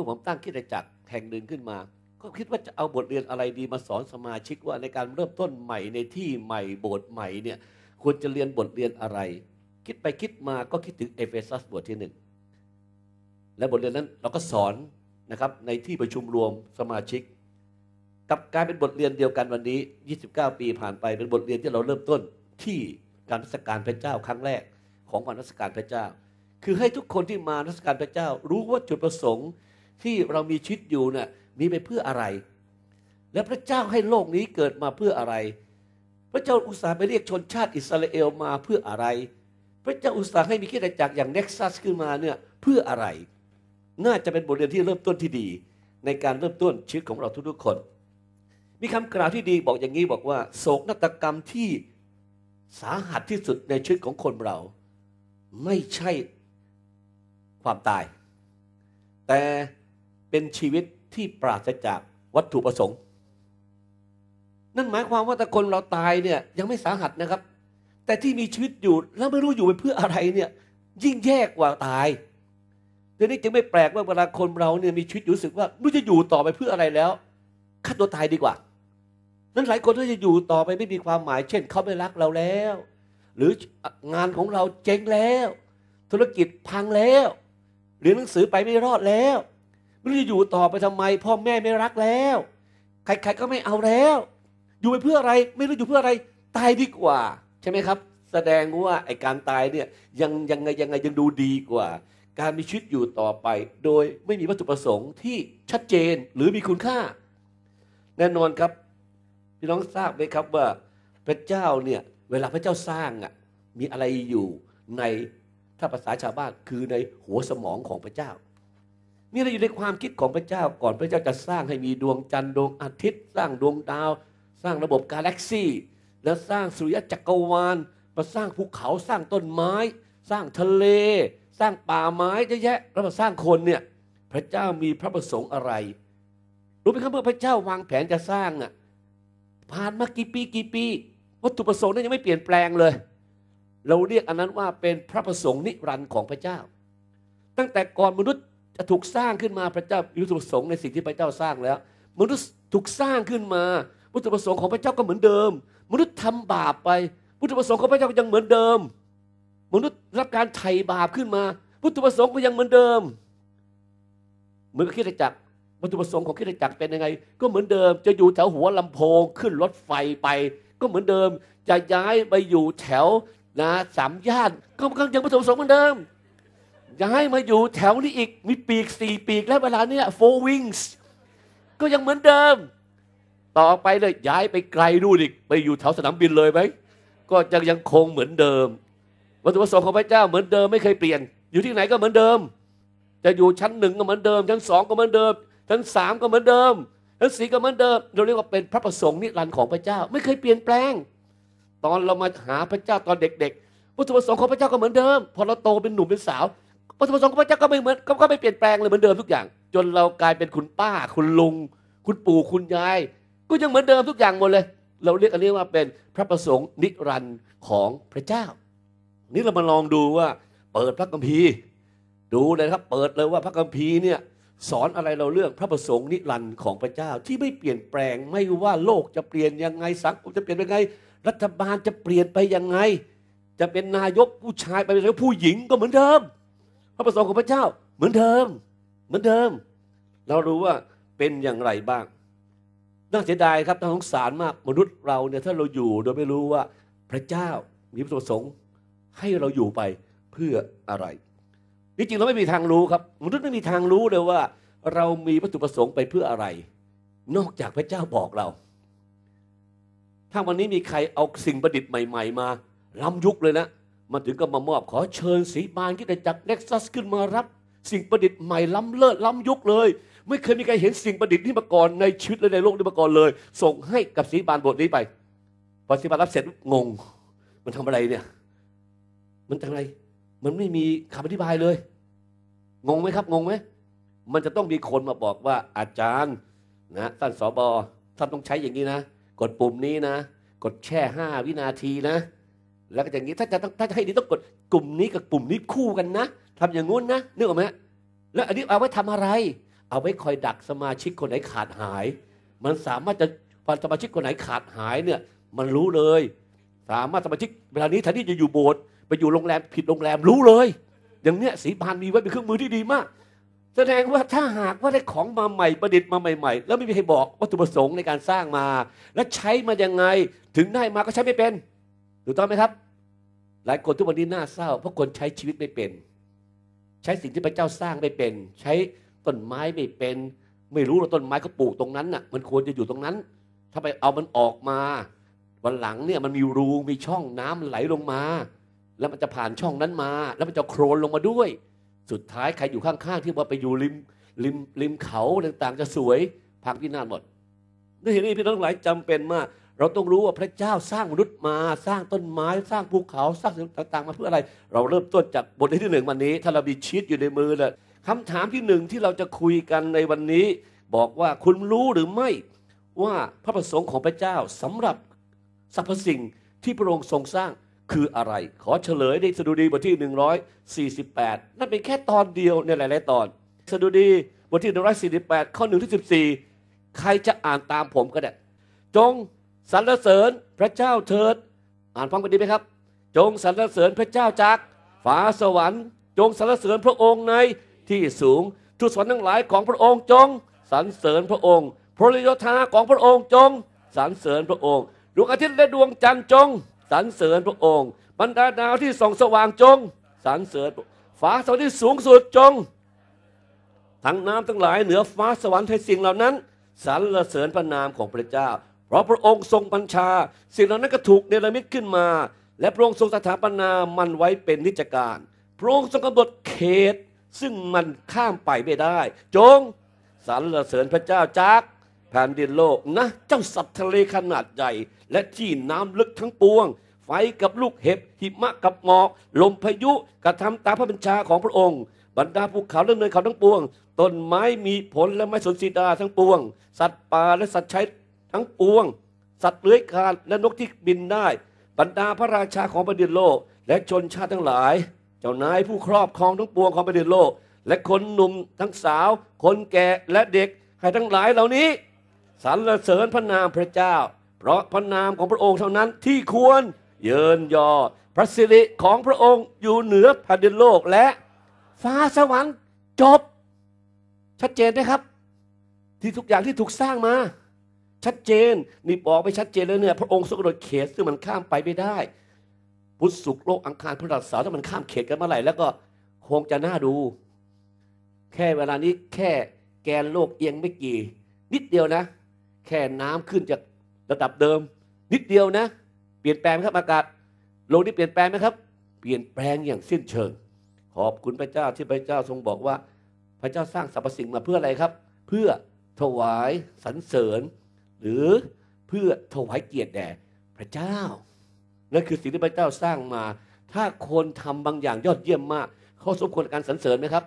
มื่อผมตั้งคิดจักรแห่งหนึ่งขึ้นมาก็คิดว่าจะเอาบทเรียนอะไรดีมาสอนสมาชิกว่าในการเริ่มต้นใหม่ในที่ใหม่โบสถ์ใหม่เนี่ยควรจะเรียนบทเรียนอะไร คิดไปคิดมาก็คิดถึงเอเฟซัสบทที่หนึ่งและบทเรียนนั้นเราก็สอนนะครับในที่ประชุมรวมสมาชิก กับกลายเป็นบทเรียนเดียวกันวันนี้ 29 ปีผ่านไปเป็นบทเรียนที่เราเริ่มต้นที่การรัศการพระเจ้าครั้งแรกของวันรัศการพระเจ้า คือให้ทุกคนที่มารัศการพระเจ้า รู้ว่าจุดประสงค์ที่เรามีชีวิตอยู่เนี่ยมีไปเพื่ออะไร และพระเจ้าให้โลกนี้เกิดมาเพื่ออะไร พระเจ้าอุตส่าห์ไปเรียกชนชาติ อิสราเอลมาเพื่ออะไร พระเจ้าอุตส่าห์ให้มีคิดจักรอย่างเน็กซัสขึ้นมาเนี่ยเพื่ออะไร น่าจะเป็นบทเรียนที่เริ่มต้นที่ดี ในการเริ่มต้นชีวิตของเราทุกๆคน มีคำกล่าวที่ดีบอกอย่างนี้บอกว่า โศกนาฏกรรมที่สาหัสที่สุดในชีวิตของคนเรา ไม่ใช่ความตายแต่เป็นชีวิตที่ปราศจากวัตถุประสงค์ นั่นหมายความว่าแต่คนเราตายเนี่ยยังไม่สาหัสนะครับ แต่ที่มีชีวิตอยู่แล้วไม่รู้อยู่ไปเพื่ออะไรเนี่ย ยิ่งแย่กว่าตายเดยงนี้จึงไม่แปลกว่าเวลาคนเราเนี่ยมีชีวิตอรู้สึกว่ารู้จะอยู่ต่อไปเพื่ออะไรแล้วฆ่าตัวตายดีกว่า นั้นหลายคนที่จะอยู่ต่อไปไม่มีความหมาย เช่น เขาไม่รักเราแล้ว หรืองานของเราเจ๊งแล้ว ธุรกิจพังแล้วเรียนหนังสือไปไม่รอดแล้วไม่รู้จะอยู่ต่อไปทำไมพ่อแม่ไม่รักแล้ว ใครๆก็ไม่เอาแล้ว อยู่ไปเพื่ออะไรไม่รู้อยู่เพื่ออะไรตายดีกว่า ใช่ไหมครับ แสดงว่าไอการตายเนี่ยยังยังไงยังไงยังดูดีกว่า การมีชีวิตอยู่ต่อไป โดยไม่มีวัตถุประสงค์ที่ชัดเจนหรือมีคุณค่า แน่นอนครับพี่น้องทราบไหมครับว่า พระเจ้าเนี่ย เวลาพระเจ้าสร้างอ่ะมีอะไรอยู่ในถ้าภาษาชาวบ้านคือในหัวสมองของพระเจ้ามีอเราอยู่ในความคิดของพระเจ้าก่อนพระเจ้าจะสร้างให้มีดวงจันทร์ดวงอาทิตย์ สร้างดวงดาว สร้างระบบกาแล็กซี่แล้วสร้างสุริยะจักรวาลมาสร้างภูเขาสร้างต้นไม้ สร้างทะเล สร้างป่าไม้เยอะแยะแล้วมาสร้างคนเนี่ยพระเจ้ามีพระประสงค์อะไรรู้ไหมครับเมื่อพระเจ้าวางแผนจะสร้างอ่ะผ่านมากี่ปีกี่ปีวัตถุประสงค์นั้นยังไม่เปลี่ยนแปลงเลย เราเรียกอันนั้นว่าเป็นพระประสงค์นิรันดร์ของพระเจ้า ตั้งแต่ก่อนมนุษย์แต่ถูกสร้างขึ้นมาพระเจ้าัุทธประสงค์ในสิ่งที่พระเจ้าสร้างแล้ว มนุษย์ถูกสร้างขึ้นมาวัตถุประสงค์ของพระเจ้าก็เหมือนเดิม มนุษย์ทำบาปไปวัตถุประสงค์ของพระเจ้าก็ยังเหมือนเดิม มนุษย์รับการไถ่บาปขึ้นมาวัตถุประสงค์ก็ยังเหมือนเดิมเหมือนกับคิดจักรวัตถุประสงค์ของคิดจักรเป็นยังไง ก็เหมือนเดิมจะอยู่แถวหัวลำโพง ขึ้นรถไฟไป ก็เหมือนเดิม จะย้ายไปอยู่แถวนะสามย่านก็ยังวัตถุประสงค์เหมือนเดิมย้ายมาอยู่แถวนี้อีก มีปีกสี่ปีกแล้วเวลาเนี้ย four wings ก็ยังเหมือนเดิม ต่อไปเลย ย้ายไปไกลดู่นอีกไปอยู่แถวสนามบินเลยไหมก็ยังยังคงเหมือนเดิมวัตถุประสงค์ของพระเจ้าเหมือนเดิมไม่เคยเปลี่ยน อยู่ที่ไหนก็เหมือนเดิม จะอยู่ชั้นหนึ่งก็เหมือนเดิมชั้นสองก็เหมือนเดิมชั้นสามก็เหมือนเดิมชั้นสี่ก็เหมือนเดิม เราเรียกว่าเป็นพระประสงค์นิรันดร์ของพระเจ้าไม่เคยเปลี่ยนแปลง ตอนเรามาหาพระเจ้าตอนเด็กๆวัตถุประสงค์ของพระเจ้าก็เหมือนเดิมพอเราโตเป็นหนุ่มเป็นสาวพประสงค์ของพระเจ้าก็ไม่เหมือนก็ไม่เปลี่ยนแปลงเลยเหมือนเดิมทุกอย่าง จนเรากลายเป็นคุณป้า คุณลุงคุณปู่คุณยายก็ยังเหมือนเดิมทุกอย่างหมดเลย เราเรียกอันนี้ว่าเป็นพระประสงค์นิรันดร์ของพระเจ้า นี่เรามาลองดูว่า เปิดพระคัมภีร์ดูเลยครับเปิดเลยว่าพระคัมภีร์เนี่ยสอนอะไรเราเรื่องพระประสงค์นิรันดร์ของพระเจ้า ที่ไม่เปลี่ยนแปลงไม่ว่าโลกจะเปลี่ยนยังไงสังคมจะเปลี่ยนยังไง รัฐบาลจะเปลี่ยนไปยังไง จะเป็นนายกผู้ชายไปเป็นผู้หญิงก็เหมือนเดิมพระประสงค์ของพระเจ้าเหมือนเดิม เหมือนเดิม เรารู้ว่าเป็นอย่างไรบ้างน่าเสียดายครับน่าสงสารมากมนุษย์เราเนี่ยถ้าเราอยู่โดยไม่รู้ว่า พระเจ้ามีประสงค์ให้เราอยู่ไปเพื่ออะไรที่จริงเราไม่มีทางรู้ครับ มนุษย์ไม่มีทางรู้เลยว่า เรามีวัตถุประสงค์ไปเพื่ออะไร นอกจากพระเจ้าบอกเรา ถ้าวันนี้มีใครเอาสิ่งประดิษฐ์ใหม่ ๆ มาล้ำยุคเลยนะมันถึงก็มามอบขอเชิญสีบานที่ได้จากเน็กซัส ขึ้นมารับสิ่งประดิษฐ์ใหม่ล้ำเลิศล้ำยุคเลย ไม่เคยมีใครเห็นสิ่งประดิษฐ์นี้มาก่อน ในชีวิตและในโลกนี้มาก่อนเลย ส่งให้กับสีบานบทนี้ไปพอสีบานรับเสร็จงง มันทำอะไรเนี่ย มันทำอะไร มันไม่มีคำอธิบายเลย งงไหมครับงงไหมมันจะต้องมีคนมาบอกว่าอาจารย์ นะท่านสอบอท่านต้องใช้อย่างนี้นะ กดปุ่มนี้นะ กดแช่ห้าวินาทีนะแล้วก็อย่างนี้ถ้าจะถ้าจะให้ดีต้องกดกลุ่มนี้กับกลุ่มนี้คู่กันนะ ทำอย่างงู้นนะนึกออกไหมแล้วอันนี้เอาไว้ทำอะไร เอาไว้คอยดักสมาชิกคนไหนขาดหาย มันสามารถจะพอสมาชิกคนไหนขาดหายเนี่ยมันรู้เลย สามารถสมาชิกเวลานี้่านที่จะอยู่โบสถ์ไปอยู่โรงแรมผิดโรงแรมรู้เลย อย่างเนี้ยสีพานมีไว้เป็นเครื่องมือที่ดีมาก แสดงว่าถ้าหากว่าได้ของมาใหม่ประดิษฐ์มาใหม่ๆ แล้วไม่มีใครบอกวัตถุประสงค์ในการสร้างมา และใช้มายังไงถึงได้มาก็ใช้ไม่เป็นูกต้องไหมครับ หลายคนทุกวันนี้น่าเศร้าเพราะคนใช้ชีวิตไม่เป็น ใช้สิ่งที่พระเจ้าสร้างไม่เป็น ใช้ต้นไม้ไม่เป็น ไม่รู้ว่าต้นไม้เขาปลูกตรงนั้นน่ะ มันควรจะอยู่ตรงนั้น ถ้าไปเอามันออกมา วันหลังเนี่ยมันมีรูมีช่องน้ำไหลลงมา แล้วมันจะผ่านช่องนั้นมา แล้วมันจะโครนลงมาด้วย สุดท้าย ใครอยู่ข้างๆ ที่ว่าไปอยู่ริมริมริมเขาต่างๆ จะสวยพังที่นานหมดนี่เห็นนี้พี่น้องหลายจำเป็นมากเราต้องรู้ว่าพระเจ้าสร้างมนุษย์มา สร้างต้นไม้สร้างภูเขาสร้างสิ่งต่าง ๆ มาเพื่ออะไร เราเริ่มต้นจากบทที่หนึ่งวันนี้ถ้าเรามีชีตอยู่ในมือเละคำถามที่หนึ่งที่เราจะคุยกันในวันนี้ บอกว่าคุณรู้หรือไม่ว่าพระประสงค์ของพระเจ้าสำหรับสรรพสิ่งที่พระองค์ทรงสร้างคืออะไร ขอเฉลยในสดุดีบทที่148นั่นเป็นแค่ตอนเดียวในหลายๆตอนสดุดีบทที่148ข้อ1ถึง14 ใครจะอ่านตามผมก็ได้จงสรรเสริญพระเจ้าเถิด อ่านฟังกันดีไหมครับ จงสรรเสริญพระเจ้าจากฟ้าสวรรค์ จงสรรเสริญพระองค์ในที่สูง ทุกสวรรค์ทั้งหลายของพระองค์จงสรรเสริญพระองค์ พระฤยธาของพระองค์จง สรรเสริญพระองค์ ดวงอาทิตย์และดวงจันทร์จงสรรเสริญพระองค์ บรรดาดาวที่ส่องสว่างจงสรรเสริญ ฟ้าสวรรค์ที่สูงสุดจงทั้งน้ำทั้งหลายเหนือฟ้าสวรรค์ให้สิ่งเหล่านั้นสรรเสริญพระนามของพระเจ้าเพราะพระองค์ทรงบัญชา สิ่งเหล่านั้นก็ถูกเนรมิตขึ้นมา และพระองค์ทรงสถาปนามันไว้เป็นนิจการ พระองค์ทรงกำหนดเขต ซึ่งมันข้ามไปไม่ได้ จงสรรเสริญพระเจ้าจากแผ่นดินโลกนะเจ้าสัตว์ทะเลขนาดใหญ่ และที่น้ำลึกทั้งปวง ไฟกับลูกเห็บหิมะกับหมอก ลมพายุกระทำตามพระบัญชาของพระองค์ บรรดาภูเขาและเนินเขาทั้งปวงต้นไม้มีผลและไม้สนสีดาทั้งปวง สัตว์ป่าและสัตว์ใช้ทั้งปวงสัตว์เลื้อยคลานและนกที่บินได้ บรรดาพระราชาของแผ่นดินโลก และชนชาติทั้งหลาย เจ้านายผู้ครอบครองทั้งปวงของแผ่นดินโลก และคนหนุ่มทั้งสาว คนแก่และเด็กให้ทั้งหลายเหล่านี้สรรเสริญพระนามพระเจ้า เพราะพระนามของพระองค์เท่านั้น ที่ควรเยินยอพระสิริของพระองค์อยู่เหนือแผ่นดินโลกและฟ้าสวรรค์ จบ ชัดเจนไหมครับ ที่ทุกอย่างที่ถูกสร้างมาชัดเจนนี่บอกไปชัดเจนแล้วเนี่ยพระองค์ทรงกำหนดเขตซึ่งมันข้ามไปไม่ได้ พุธสุกโลกอังคารพฤหัสเสาร์ถ้ามันข้ามเขตกันเมื่อไหร่แล้วก็คงจะน่าดู แค่เวลานี้แค่แกนโลกเอียงไม่กี่ นิดเดียวนะ แค่น้ำขึ้นจากระดับเดิม นิดเดียวนะเปลี่ยนแปลงครับอากาศโลกนี้เปลี่ยนแปลงไหมครับ เปลี่ยนแปลงอย่างสิ้นเชิง ขอบคุณพระเจ้าที่พระเจ้าทรงบอกว่าพระเจ้าสร้างสรรพสิ่งมาเพื่ออะไรครับ เพื่อถวายสรรเสริญหรือเพื่อถวายเกียรติแด่พระเจ้านั่นคือสิ่งที่พระเจ้าสร้างมา ถ้าคนทำบางอย่างยอดเยี่ยมมากเขาสมควรการสรรเสริญไหมครับ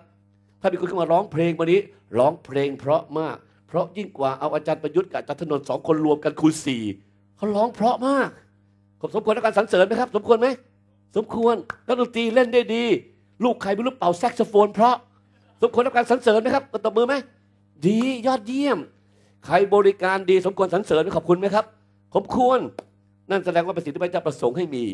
ถ้ามีคนขึ้นมาร้องเพลงวันนี้ ร้องเพลงเพราะมากเพราะยิ่งกว่าเอาอาจารย์ประยุทธ์กับอาจารย์ถนนสองคนรวมกันคูณสี่เขาร้องเพราะมากผมสมควรการสรรเสริญไหมครับ สมควรไหมสมควรนักดนตรีเล่นได้ดี ลูกใครไม่รู้เป่าแซกโซโฟนเพราะสมควรรับการสรรเสริญไหมครับตบมือไหมดียอดเยี่ยมใครบริการดีสมควรสรรเสริญขอบคุณไหมครับสมควรนั่นแสดงว่าประสิทธิภ่พจ้าประสงค์ให้มี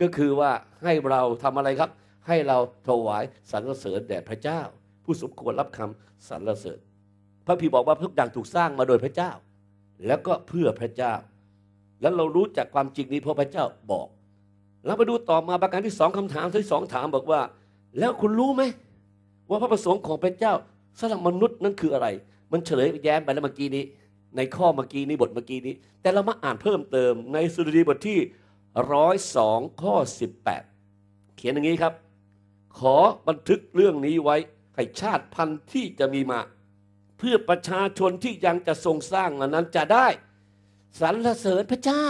ก็คือว่าให้เราทำอะไรครับ ให้เราถวายสรรเสริญแด่พระเจ้า ผู้สมควรรับคำสรรเสริญ พระพี่บอกว่าทุกอย่างถูกสร้างมาโดยพระเจ้า แล้วก็เพื่อพระเจ้า แล้วเรารู้จากความจริงนี้เพราะพระเจ้าบอก แล้วปดูต่อมาประการที่สองคำถามที่สองถามบอกว่า แล้วคุณรู้ไหม ว่าพระประสงค์ของพระเจ้าสำหรับมนุษย์นั้นคืออะไรมันเฉลยแย้มไปแล้วเมื่อกี้นี้ในข้อเมื่อกี้นี้บทเมื่อกี้นี้ แต่เรามาอ่านเพิ่มเติมในสุรดีบทที่ร้อยสองข้อสิบแปดเขียนอย่างนี้ครับ ขอบันทึกเรื่องนี้ไว้ให้ชาติพันธุ์ที่จะมีมา เพื่อประชาชนที่ยังจะทรงสร้างนั้นจะได้สรรเสริญพระเจ้า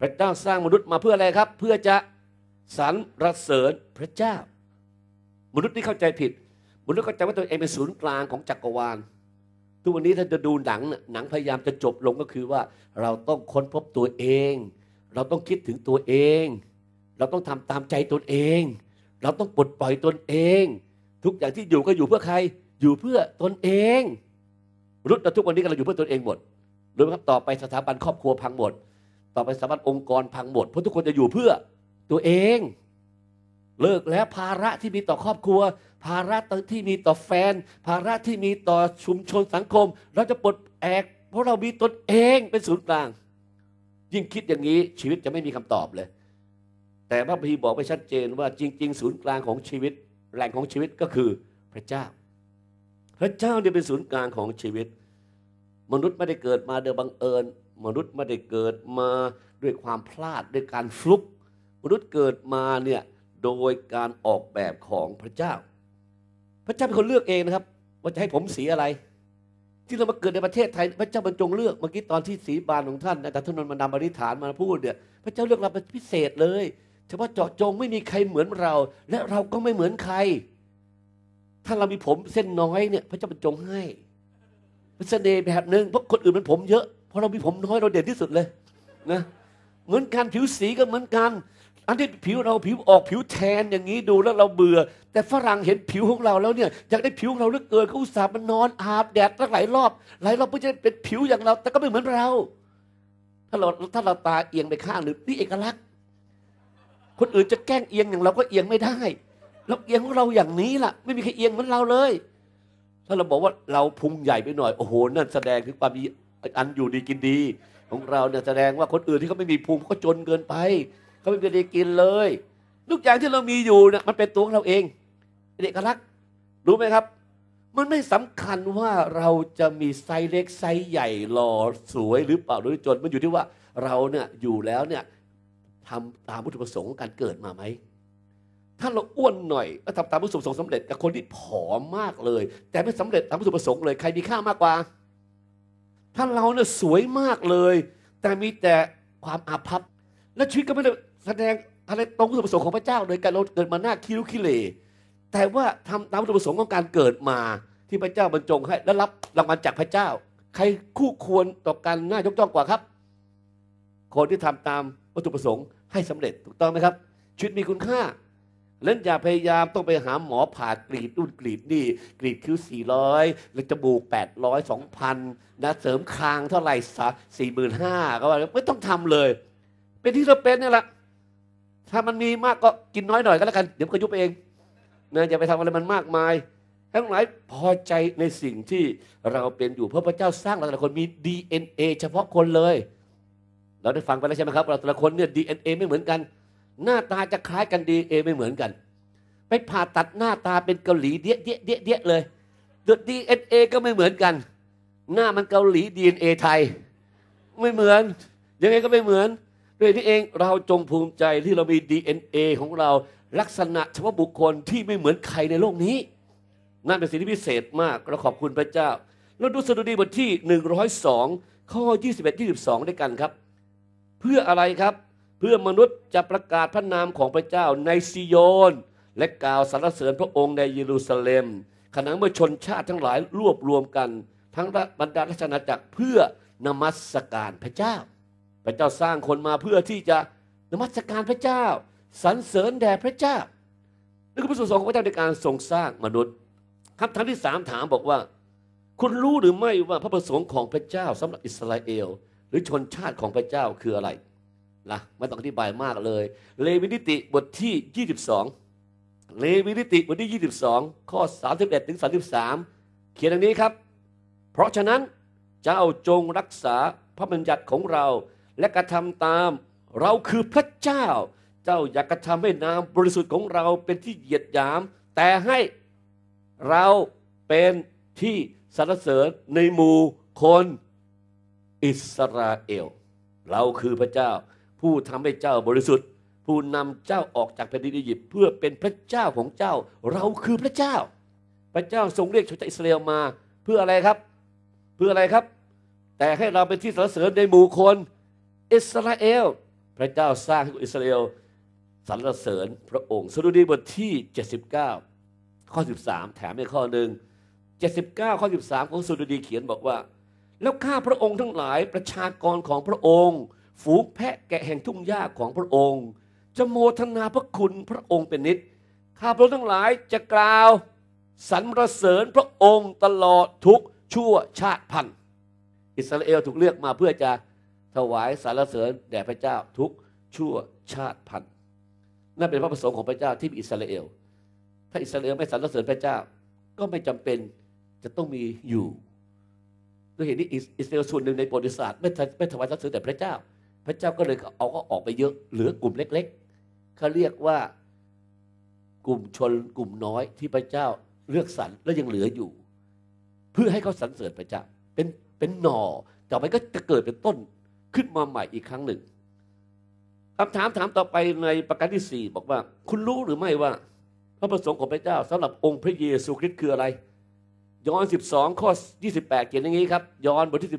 พระเจ้าสร้างมนุษย์มาเพื่ออะไรครับ เพื่อจะสรรเสริญพระเจ้า มนุษย์นี่เข้าใจผิดมนุษย์เข้าใจว่าตัวเองเป็นศูนย์กลางของจักรวาลทุกวันนี้ถ้าจะดูหนังหนังพยายามจะจบลงก็คือว่า เราต้องค้นพบตัวเอง เราต้องคิดถึงตัวเอง เราต้องทำตามใจตนเอง เราต้องปลดปล่อยตนเอง ทุกอย่างที่อยู่ก็อยู่เพื่อใครอยู่เพื่อตนเองรุ่นเราทุกวันนี้ก็เราอยู่เพื่อตนเองหมดรู้ไหมครับต่อไปสถาบันครอบครัวพังหมด ต่อไปสถาบันองค์กรพังหมดเพราะทุกคนจะอยู่เพื่อตัวเอง เลิกแล้วภาระที่มีต่อครอบครัวภาระที่มีต่อแฟนภาระที่มีต่อชุมชนสังคม เราจะปลดแอกเพราะเรามีตนเองเป็นศูนย์กลางยิ่งคิดอย่างนี้ชีวิตจะไม่มีคำตอบเลย แต่พระพีบอกไปชัดเจนว่าจริงๆ ศูนย์กลางของชีวิต แหล่งของชีวิตก็คือพระเจ้า พระเจ้าเนี่ยเป็นศูนย์กลางของชีวิต มนุษย์ไม่ได้เกิดมาโดยบังเอิญ มนุษย์ไม่ได้เกิดมาด้วยความพลาดด้วยการฟลุก มนุษย์เกิดมาเนี่ยโดยการออกแบบของพระเจ้าพระเจ้าเป็นคนเลือกเองนะครับ ว่าจะให้ผมสีอะไร ที่เรามาเกิดในประเทศไทย พระเจ้าบรรจงเลือก เมื่อกี้ตอนที่สีบานของท่านอาจารย์ธนนท์มานำบริฐานมาพูดเนี่ยพระเจ้าเลือกเราเป็นพิเศษเลย เฉพาะเจาะจงไม่มีใครเหมือนเรา และเราก็ไม่เหมือนใคร ถ้าเรามีผมเส้นน้อยเนี่ย พระเจ้าบรรจงให้เป็นเสน่ห์แบบหนึ่งเพราะคนอื่นมันผมเยอะพอเรามีผมน้อยเราเด่นที่สุดเลยนะเหมือนกันผิวสีก็เหมือนกันอันนี้ผิวเราผิวออกผิวแทนอย่างนี้ดูแล้วเราเบื่อ แต่ฝรั่งเห็นผิวของเราแล้วเนี่ยอยากได้ผิวของเราเลือเกิเขาอุตส่าห์มันนอนอาบ แดดตั้งหลายรอบ หลายรอบเพื่อจะเป็นผิวอย่างเรา แต่ก็ไม่เหมือนเราถ้าเราถ้าเราตาเอียงไปข้างหรือนี่เอกลักษณ์ คนอื่นจะแกล้งเอียงอย่างเราก็เอียงไม่ได้เราเอียงของเราอย่างนี้ล่ะ ไม่มีใครเอียงเหมือนเราเลย ถ้าเราบอกว่าเราพุงใหญ่ไปหน่อยโอ้โหนั่นแสดงถึงความอันอยู่ดีกินดี ของเราเนี่ยแสดงว่าคนอื่นที่เขาไม่มีภูมิเขาจนเกินไปขาไม่มีอะไรกินเลย ทุกอย่างที่เรามีอยู่เนี่ยมันเป็นตัวของเราเองเอกลักษณ์รู้ไหมครับ มันไม่สำคัญว่าเราจะมีไซส์เล็กไซส์ใหญ่หล่อสวยหรือเปล่าหรือจนมันอยู่ที่ว่าเราเนี่ยอยู่แล้วเนี่ยทำตามวัตถุประสงค์การเกิดมาไหม ถ้าเราอ้วนหน่อยก็ทำตามวัตถุประสงค์สำเร็จกับคนที่ผอมมากเลย แต่ไม่สำเร็จตามวัตถุประสงค์เลยใครมีค่ามากกว่า ถ้าเราเนี่ยสวยมากเลย แต่มีแต่ความอาภัพและชีวิตก็ไม่ได้แสดงอะไรตรงจุดประสงค์ของพระเจ้า โดยการเราเกิดมาหน้าคิรุคิเล แต่ว่าทำตามจุดประสงค์ของการเกิดมาที่พระเจ้าบรรจงให้และรับรางวัลจากพระเจ้า ใครคู่ควรต่อการน่ายกย่องกว่าครับ คนที่ทำตามวัตถุประสงค์ให้สำเร็จถูกต้องไหมครับชีวิตมีคุณค่าเล่นอย่าพยายามต้องไปหาหมอผ่ากรีดนู่นกรีดนี่กรีดคิ้ว้อยแลือจมูกแปดร้อยสองพันนะเสริมคางเท่าไหร่สื่นห้าก็ว่าไม่ต้องทำเลย เป็นที่เราเป็นนี่แหละถ้ามันมีมากก็กินน้อยหน่อยก็แล้วกัน เดี๋ยวก็ยุบเองนะอย่าไปทำอะไรมันมากมายทั้งหลายพอใจในสิ่งที่เราเป็นอยู่เพราะพระเจ้าสร้างเราแต่ละคนมี DNA เฉพาะคนเลย เราได้ฟังไปแล้วใช่ไหมครับเราแต่ละคนเนี่ย DNA ไม่เหมือนกัน หน้าตาจะคล้ายกัน DNA ไม่เหมือนกันไปผ่าตัดหน้าตาเป็นเกาหลีเดี้ยเดี้ยเดี้ยเดี้ยเลยดีเอ็นเอก็ไม่เหมือนกัน หน้ามันเกาหลีดีเอ็นเอไทย ไม่เหมือนยังไงก็ไม่เหมือนเ้วยนี้เองเราจงภูมิใจที่เรามี DNA ของเราลักษณะเฉพาะบุคคลที่ไม่เหมือนใครในโลกนี้ นั่นเป็นสิ่งที่พิเศษมากเราขอบคุณพระเจ้าเราดูสดุดีบทที่ 102ข้อ21 22 ด้วยกันครับ เพื่ออะไรครับเพื่อมนุษย์จะประกาศพระนามของพระเจ้าในซิโยน และกล่าวสรรเสริญพระองค์ในเยรูซาเล็มขณะเมื่อชนชาติทั้งหลายรวบรวมกัน ทั้งบรรดาราชนาจักรเพื่อนมัสการพระเจ้าพระเจ้าสร้างคนมาเพื่อที่จะนมัสการพระเจ้า สรรเสริญแด่พระเจ้านั่คือประสงค์ของพระเจ้าในการทรงสร้างมนุษย์ ครับทัางที่สามถามบอกว่า คุณรู้หรือไม่ว่าพระประสงค์ของพระเจ้าสำหรับอิสราเอล หรือชนชาติของพระเจ้าคืออะไรนะไม่ต้องอธิบายมากเลย เลวินิติบทที่22เลวินิติบทที่ 22ข้อ31ถึง33เขียนดังนี้ครับ เพราะฉะนั้นเจ้าจงรักษาพระบัญญัติของเราและกระทำตามเราคือพระเจ้า เจ้าอยากกระทำให้นามบริสุทธิ์ของเราเป็นที่เหยียดหยาม แต่ให้เราเป็นที่สรรเสริญในหมู่คนอิสราเอล เราคือพระเจ้า ผู้ทำให้เจ้าบริสุทธิ์ ผู้นำเจ้าออกจากแผ่นดินอียิปต์เพื่อเป็นพระเจ้าของเจ้า เราคือพระเจ้า พระเจ้าทรงเรียกชนชาติอิสราเอลมาเพื่ออะไรครับ เพื่ออะไรครับ แต่ให้เราเป็นที่สรรเสริญในหมู่คนอิสราเอลพระเจ้าสร้างให้อิสราเอลสรรเสริญพระองค์สดุดีบทที่ 79 ข้อ 13 แถมอีกข้อหนึ่ง79 ข้อ 13 ของสดุดีเขียนบอกว่า แล้วข้าพระองค์ทั้งหลายประชากรของพระองค์ ฝูงแพะแกะแห่งทุ่งหญ้าของพระองค์ จะโมทนาพระคุณพระองค์เป็นนิดข้าพระองค์ทั้งหลายจะกล่าวสรรเสริญพระองค์ตลอดทุกชั่วชาติพันธุ์อิสราเอลถูกเลือกมาเพื่อจะถวายสารเสริญแด่พระเจ้าทุกชั่วชาติพันธุ์นั่นเป็นพระประสงค์ของพระเจ้าที่อิสราเอล ถ้าอิสราเอลไม่สรรเสริญพระเจ้าก็ไม่จำเป็นจะต้องมีอยู่ด้วยเหตุนี้อิสราเอลส่วนหนึ่งในประวัติศาสตร์ไม่ไม่ถวายสรรเสริญแต่พระเจ้า พระเจ้าก็เลยเอาก็ออกไปเยอะเหลือกลุ่มเล็ก ๆเขาเรียกว่ากลุ่มชนกลุ่มน้อยที่พระเจ้าเลือกสรรและยังเหลืออยู่ เพื่อให้เขาสรรเสริญพระเจ้าเป็นเป็นหน่อแต่มไปก็จะเกิดเป็นต้นขึ้นมาใหม่อีกครั้งหนึ่งคำถามถามต่อไปในประการที่สี่บอกว่า คุณรู้หรือไม่ว่า พระประสงค์ของพระเจ้าสำหรับองค์พระเยซูคริสต์คืออะไร ยอห์น12 ข้อ28เขียนอย่างนี้ครับยอห์นบทที่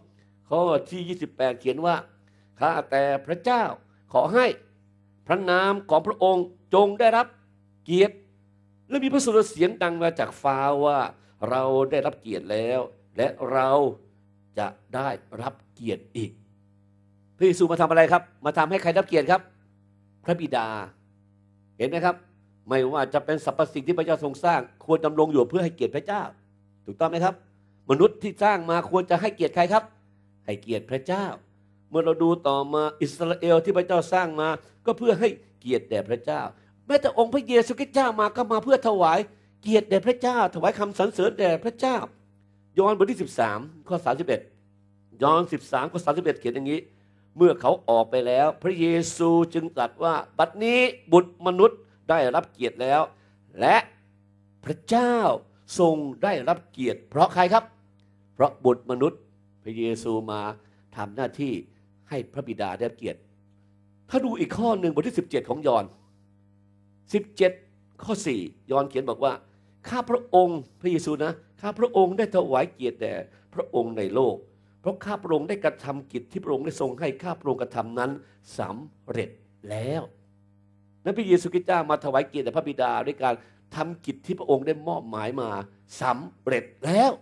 12ข้อที่ 28 เขียนว่า ข้าแต่พระเจ้าขอให้พระนามของพระองค์จงได้รับเกียรติและมีพระสุรเสียงดังมาจากฟ้าว่าเราได้รับเกียรติแล้ว และเราจะได้รับเกียรติอีกระเยซูมาทำอะไรครับ มาทำให้ใครรับเกียรติครับ พระบิดา เห็นไหมครับ ไม่ว่าจะเป็นสรรพสิ่งที่พระเจ้าทรงสร้าง ควรดารงอยู่เพื่อให้เกียรติพระเจ้า ถูกต้องไหมครับ มนุษย์ที่สร้างมาควรจะให้เกียรติใครครับ ให้เกียรติพระเจ้า เมื่อเราดูต่อมาอิสราเอลที่พระเจ้าสร้างมา ก็เพื่อให้เกียรติแด่พระเจ้า แม้แต่องค์พระเยซูคริสต์เจ้ามา ก็มาเพื่อถวายเกียรติแด่พระเจ้า ถวายคำสรรเสริญแด่พระเจ้า ยอห์นบทที่13ข้อ31ยอห์น13ข้อ31เขียนอย่างนี้เมื่อเขาออกไปแล้ว พระเยซูจึงตรัสว่า บัดนี้บุตรมนุษย์ได้รับเกียรติแล้ว และพระเจ้าทรงได้รับเกียรติ เพราะใครครับ เพราะบุตรมนุษย์พระเยซูมาทำหน้าที่ให้พระบิดาได้รับเกียรติ ถ้าดูอีกข้อหนึ่งบทที่ 17 ของยอห์น17 ข้อ4ยอห์นเขียนบอกว่าข้าพระองค์พระเยซูนะ ข้าพระองค์ได้ถวายเกียรติแด่พระองค์ในโลกเพราะข้าพระองค์ได้กระทำกิจที่พระองค์ได้ทรงให้ข้าพระองค์กระทำนั้นสำเร็จแล้วนั้นพระเยซูคริสต์เจ้ามาถวายเกียรติแด่พระบิดาด้วยการทำกิจที่พระองค์ได้มอบหมายมาสำเร็จแล้ว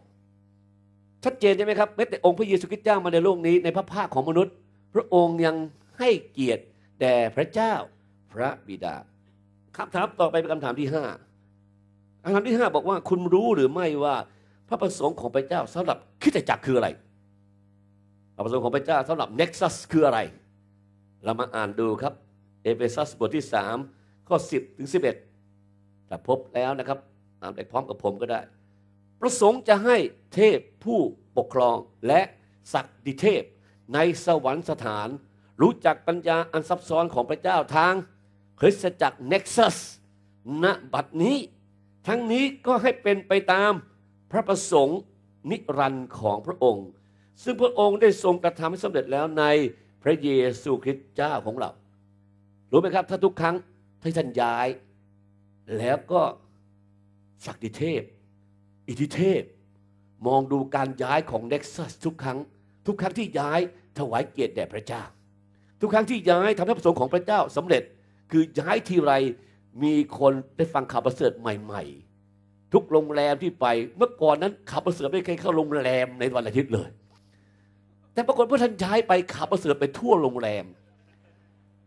ชัดเจนใช่ไหมครับแม้แต่องค์พระเยซูคริสต์เจ้ามาในโลกนี้ในพระภาคของมนุษย์ พระองค์ยังให้เกียรติแด่พระเจ้าพระบิดาคำถามต่อไปเป็นคำถามที่ห้าคำถามที่ห้าบอกว่าคุณรู้หรือไม่ว่าพระประสงค์ของพระเจ้าสำหรับคิดจักรคืออะไรอาประสงค์ของพระเจ้าสำหรับเน็กซัสคืออะไร เรามาอ่านดูครับเอเฟซัสบทที่ 3 ข้อ 10 ถึง 11ถ้าพบแล้วนะครับอ่านไปพร้อมกับผมก็ได้ ประสงค์จะให้เทพผู้ปกครองและศักดิเทพในสวรรคสถาน รู้จักปัญญาอันซับซ้อนของพระเจ้าทางคริสตจักรเน็กซัสณบัดนี้ ทั้งนี้ก็ให้เป็นไปตามพระประสงค์นิรันดร์ของพระองค์ซึ่งพระองค์ได้ทรงกระทำให้สำเร็จแล้วในพระเยซูคริสต์เจ้าของเรา รู้ไหมครับ ถ้าทุกครั้งที่ท่านย้าย แล้วก็ศักดิเทพ อิทธิเทพ มองดูการย้ายของเน็กซัสทุกครั้ง ทุกครั้งที่ย้ายถวายเกียรติแด่พระเจ้า ทุกครั้งที่ย้ายทำให้ประสงค์ของพระเจ้าสำเร็จ คือย้ายทีไรมีคนได้ฟังข่าวประเสริฐใหม่ๆ ทุกโรงแรมที่ไปเมื่อก่อนนั้นข่าวประเสริฐไม่เคยเข้าโรงแรมในวันอาทิตย์เลยแต่ปรากฏว่าท่านใช้ไปขับประเสริฐไปทั่วโรงแรม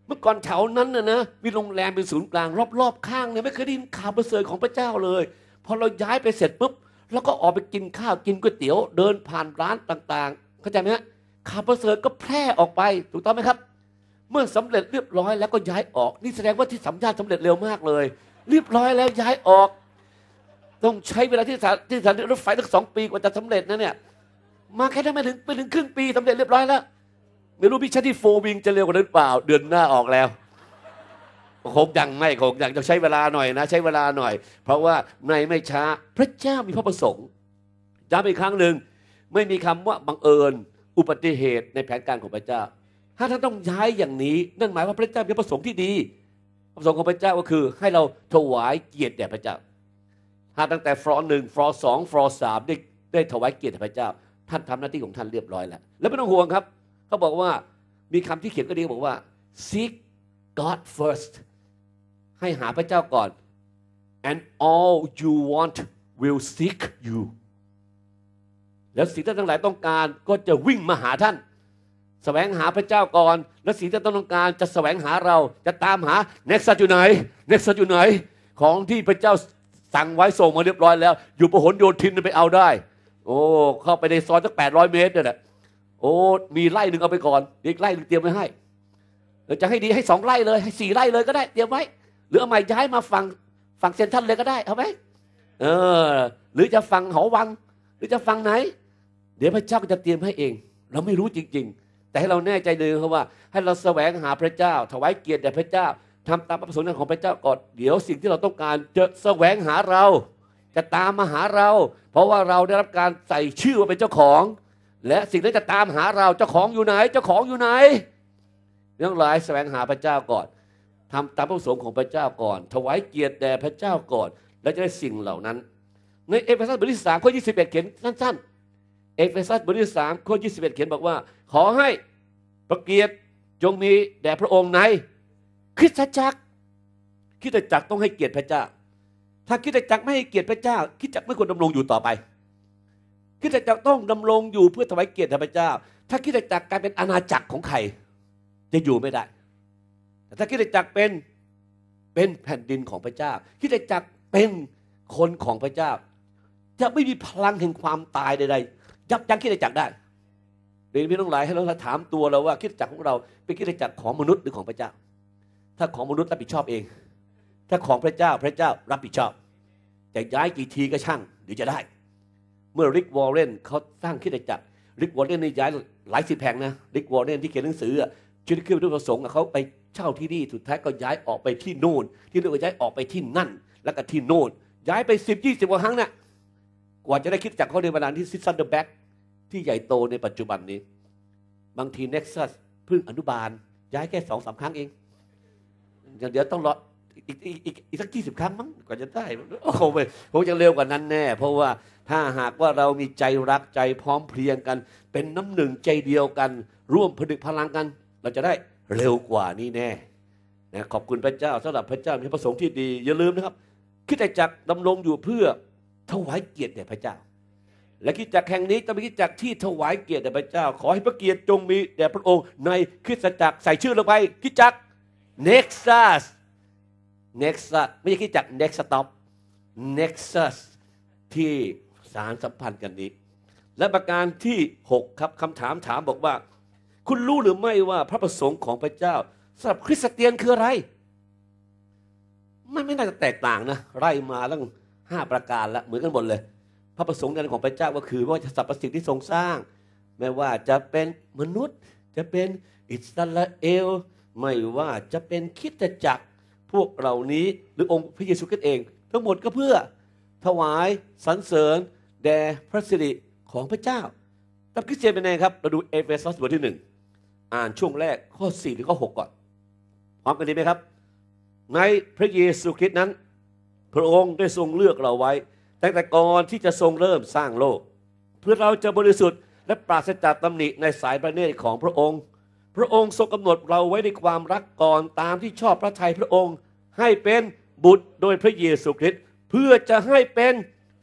เมื่อก่อนแถวนั้นนะนะ มีโรงแรมเป็นศูนย์กลางรอบๆข้างเนี่ยไม่เคยได้ยินข่าวประเสริฐของพระเจ้าเลย พอเราย้ายไปเสร็จปุ๊บแล้วก็ออกไปกินข้าวกินก๋วยเตี๋ยวเดินผ่านร้านต่างๆเข้าใจไหมฮะข่าวประเสริฐก็แพร่ออกไป ถูกต้องไหมครับ เมื่อสำเร็จเรียบร้อยแล้วก็ย้ายออก นี่แสดงว่าที่สัมญาสำเร็จเร็วมากเลย เรียบร้อยแล้วย้ายออก ต้องใช้เวลาที่สารที่สารรถไฟตั้งสองปีกว่าจะสำเร็จนะเนี่ยมาแค่ได้ไม่ถึงไปถึงครึ่งปีสำเร็จเรียบร้อยแล้ว ไม่รู้พี่ชันที่โฟวิงจะเร็วกว่านั้นเปล่า เดือนหน้าออกแล้วคงยังไม่คงยังจะใช้เวลาหน่อยนะ ใช้เวลาหน่อย เพราะว่าในไม่ช้าพระเจ้ามีพระประสงค์ย้ำอีกครั้งหนึ่งไม่มีคำว่าบังเอิญอุบัติเหตุในแผนการของพระเจ้า ถ้าท่านต้องย้ายอย่างนี้นั่นหมายว่าพระเจ้ามีประสงค์ที่ดีประสงค์ของพระเจ้าก็คือ ให้เราถวายเกียรติแด่พระเจ้าถ้าตั้งแต่ฟรอหนึ่งฟรอสองฟรอสามได้ได้ถวายเกียรติแด่พระเจ้าท่านทำหน้าที่ของท่านเรียบร้อยแล้ว แล้วไม่ต้องห่วงครับ เขาบอกว่ามีคำที่เขียนก็ดีบอกว่า seek God first ให้หาพระเจ้าก่อน and all you want will seek you แล้วสิ่งที่ท่านั้งหลายต้องการก็จะวิ่งมาหาท่านสแสวงหาพระเจ้าก่อน แล้วสิ่งที่ต้องการจะสแสวงหาเรา จะตามหา next อยู่ไหน next อยู่ไหน ของที่พระเจ้าสั่งไว้ส่งมาเรียบร้อยแล้ว อยู่ประหนโยธินไปเอาได้โอ้เข้าไปในซอยสักแปดร้อยเมตรเนี่ยแหละโอ้ มีไร่หนึ่งเอาไปก่อนอีกไร่หนึ่งเตรียมไว้ให้เราจะให้ดีให้สองไร่เลยให้สี่ไร่เลยก็ได้ เตรียมไว้ หรือเอาใหม่ย้ายมาฝั่งฝั่งเซนทันเลยก็ได้ เอาไหมเออหรือจะฝั่งหอวัง หรือจะฝั่งไหน เดี๋ยวพระเจ้าก็จะเตรียมให้เอง เราไม่รู้จริงๆ แต่ให้เราแน่ใจเลยครับว่าให้เราแสวงหาพระเจ้าถวายเกียรติแด่พระเจ้าทำตามประสงค์ของพระเจ้าก่อนเดี๋ยวสิ่งที่เราต้องการจะแสวงหาเราจะตามมาหาเราเพราะว่าเราได้รับการใส่ชื่อว่าเป็นเจ้าของ และสิ่งนั้นจะตามหาเราเจ้าของอยู่ไหน เจ้าของอยู่ไหนเรื่องหลายแสวงหาพระเจ้าก่อน ทำตามพระประสงค์ของพระเจ้าก่อนถวายเกียรติแด่พระเจ้าก่อน แล้วจะได้สิ่งเหล่านั้นในเอเฟซัสบทที่สามข้อยี่สิบเอ็ดเขียนสั้น ๆ เอเฟซัสบทที่สามข้อยี่สิบเอ็ดเขียนบอกว่า ขอให้พระเกียรติจงมีแด่พระองค์ในคริสตจักรคริสตจักรต้องให้เกียรติพระเจ้าถ้าคิดจักไม่ให้เกียรติพระเจ้า คิดจักไม่ควรดำรงอยู่ต่อไปคิดจักต้องดำรงอยู่เพื่อถวายเกียรติพระเจ้า ถ้าคิดจักกลายเป็นอาณาจักรของใครจะอยู่ไม่ได้ แต่ถ้าคิดจักเป็นเป็นแผ่นดินของพระเจ้าคิดจักเป็นคนของพระเจ้า จะไม่มีพลังแห่งความตายใดๆยับยั้งคิดจักได้เรียนพี่น้องหลายให้เราถามตัวเราว่าคิดจักของเรา เป็นคิดจักของมนุษย์หรือของพระเจ้า ถ้าของมนุษย์รับผิดชอบเอง ถ้าของพระเจ้า พระเจ้ารับผิดชอบจะย้ายกี่ทีก็ช่างเดี๋ยวจะได้ เมื่อริกวอร์เรนเขาสร้างคิดจักรริกวอร์เรนนี่ย้ายหลายสิบแผงนะริกวอร์เรนที่เขียนหนังสือชุดเครื่องทูตประสงค์เขาไปเช่าที่นี่สุดท้ายก็ย้ายออกไปที่โน่นที่เรียกว่าย้ายออกไปที่นั่น แล้วก็ที่โน่นย้ายไปสิบยี่สิบกว่า ครั้งนะ่ะกว่าจะได้คิดจากเขาในบรรดาที่ซิซันเดอร์แบ็กที่ใหญ่โตในปัจจุบันนี้ บางทีเน็กซัสเพิ่งอนุบาลย้ายแค่สองสาครั้งเองเดี๋ยวต้องรออีกอีกอีกอีกสักกี่สิบครั้งมั้งกว่าจะได้โอ้โหคงจะเร็วกว่านั้นแน่ เพราะว่าถ้าหากว่าเรามีใจรักใจพร้อมเพรียงกัน เป็นน้ำหนึ่งใจเดียวกัน ร่วมผลึกพลังกัน เราจะได้เร็วกว่านี้แน่นะขอบคุณพระเจ้าสำหรับพระเจ้ามีประสงค์ที่ดีอย่าลืมนะครับคิดจักดำรงอยู่เพื่อถวายเกียรติแด่พระเจ้า และคิดจักแห่งนี้ต้องเป็นคิดจักที่ถวายเกียรติแด่พระเจ้า ขอให้พระเกียรติจงมีแด่พระองค์ ในคิดจักใส่ชื่อลงไปคิดจักเน็กซัส Nexus ไม่ใช่คิดจาก Next Stop Nexus ที่สารสัมพันธ์กันนี้และประการที่ 6 ครับคำถามถามบอกว่า คุณรู้หรือไม่ว่าพระประสงค์ของพระเจ้าสำหรับคริสเตียนคืออะไรมันไม่น่าจะแตกต่างนะไล่มาตั้งห้าประการละเหมือนกันหมดเลย พระประสงค์ในของพระเจ้าก็คือ ว่าจะสรรพสิ่งที่ทรงสร้าง ไม่ว่าจะเป็นมนุษย์ จะเป็นอิสราเอลไม่ว่าจะเป็นคิดจักรพวกเหล่านี้ หรือองค์พระเยซูคริสต์เอง ทั้งหมดก็เพื่อถวายสรรเสริญ แด่พระสิริของพระเจ้าตักคริสเตียนเป็นไงครับ เราดูเอเฟซัสบทที่หนึ่งอ่านช่วงแรกข้อ 4 หรือข้อ6ก่อนพร้อมกันดีไหมครับ ในพระเยซูคริสต์นั้น พระองค์ได้ทรงเลือกเราไว้ตั้งแต่ก่อนที่จะทรงเริ่มสร้างโลก เพื่อเราจะบริสุทธิ์และปราศจากตำหนิในสายพระเนตรของพระองค์พระองค์ทรงกำหนดเราไว้ในความรักก่อนตามที่ชอบพระทัยพระองค์ ให้เป็นบุตรโดยพระเยซูคริสต์เพื่อจะให้เป็น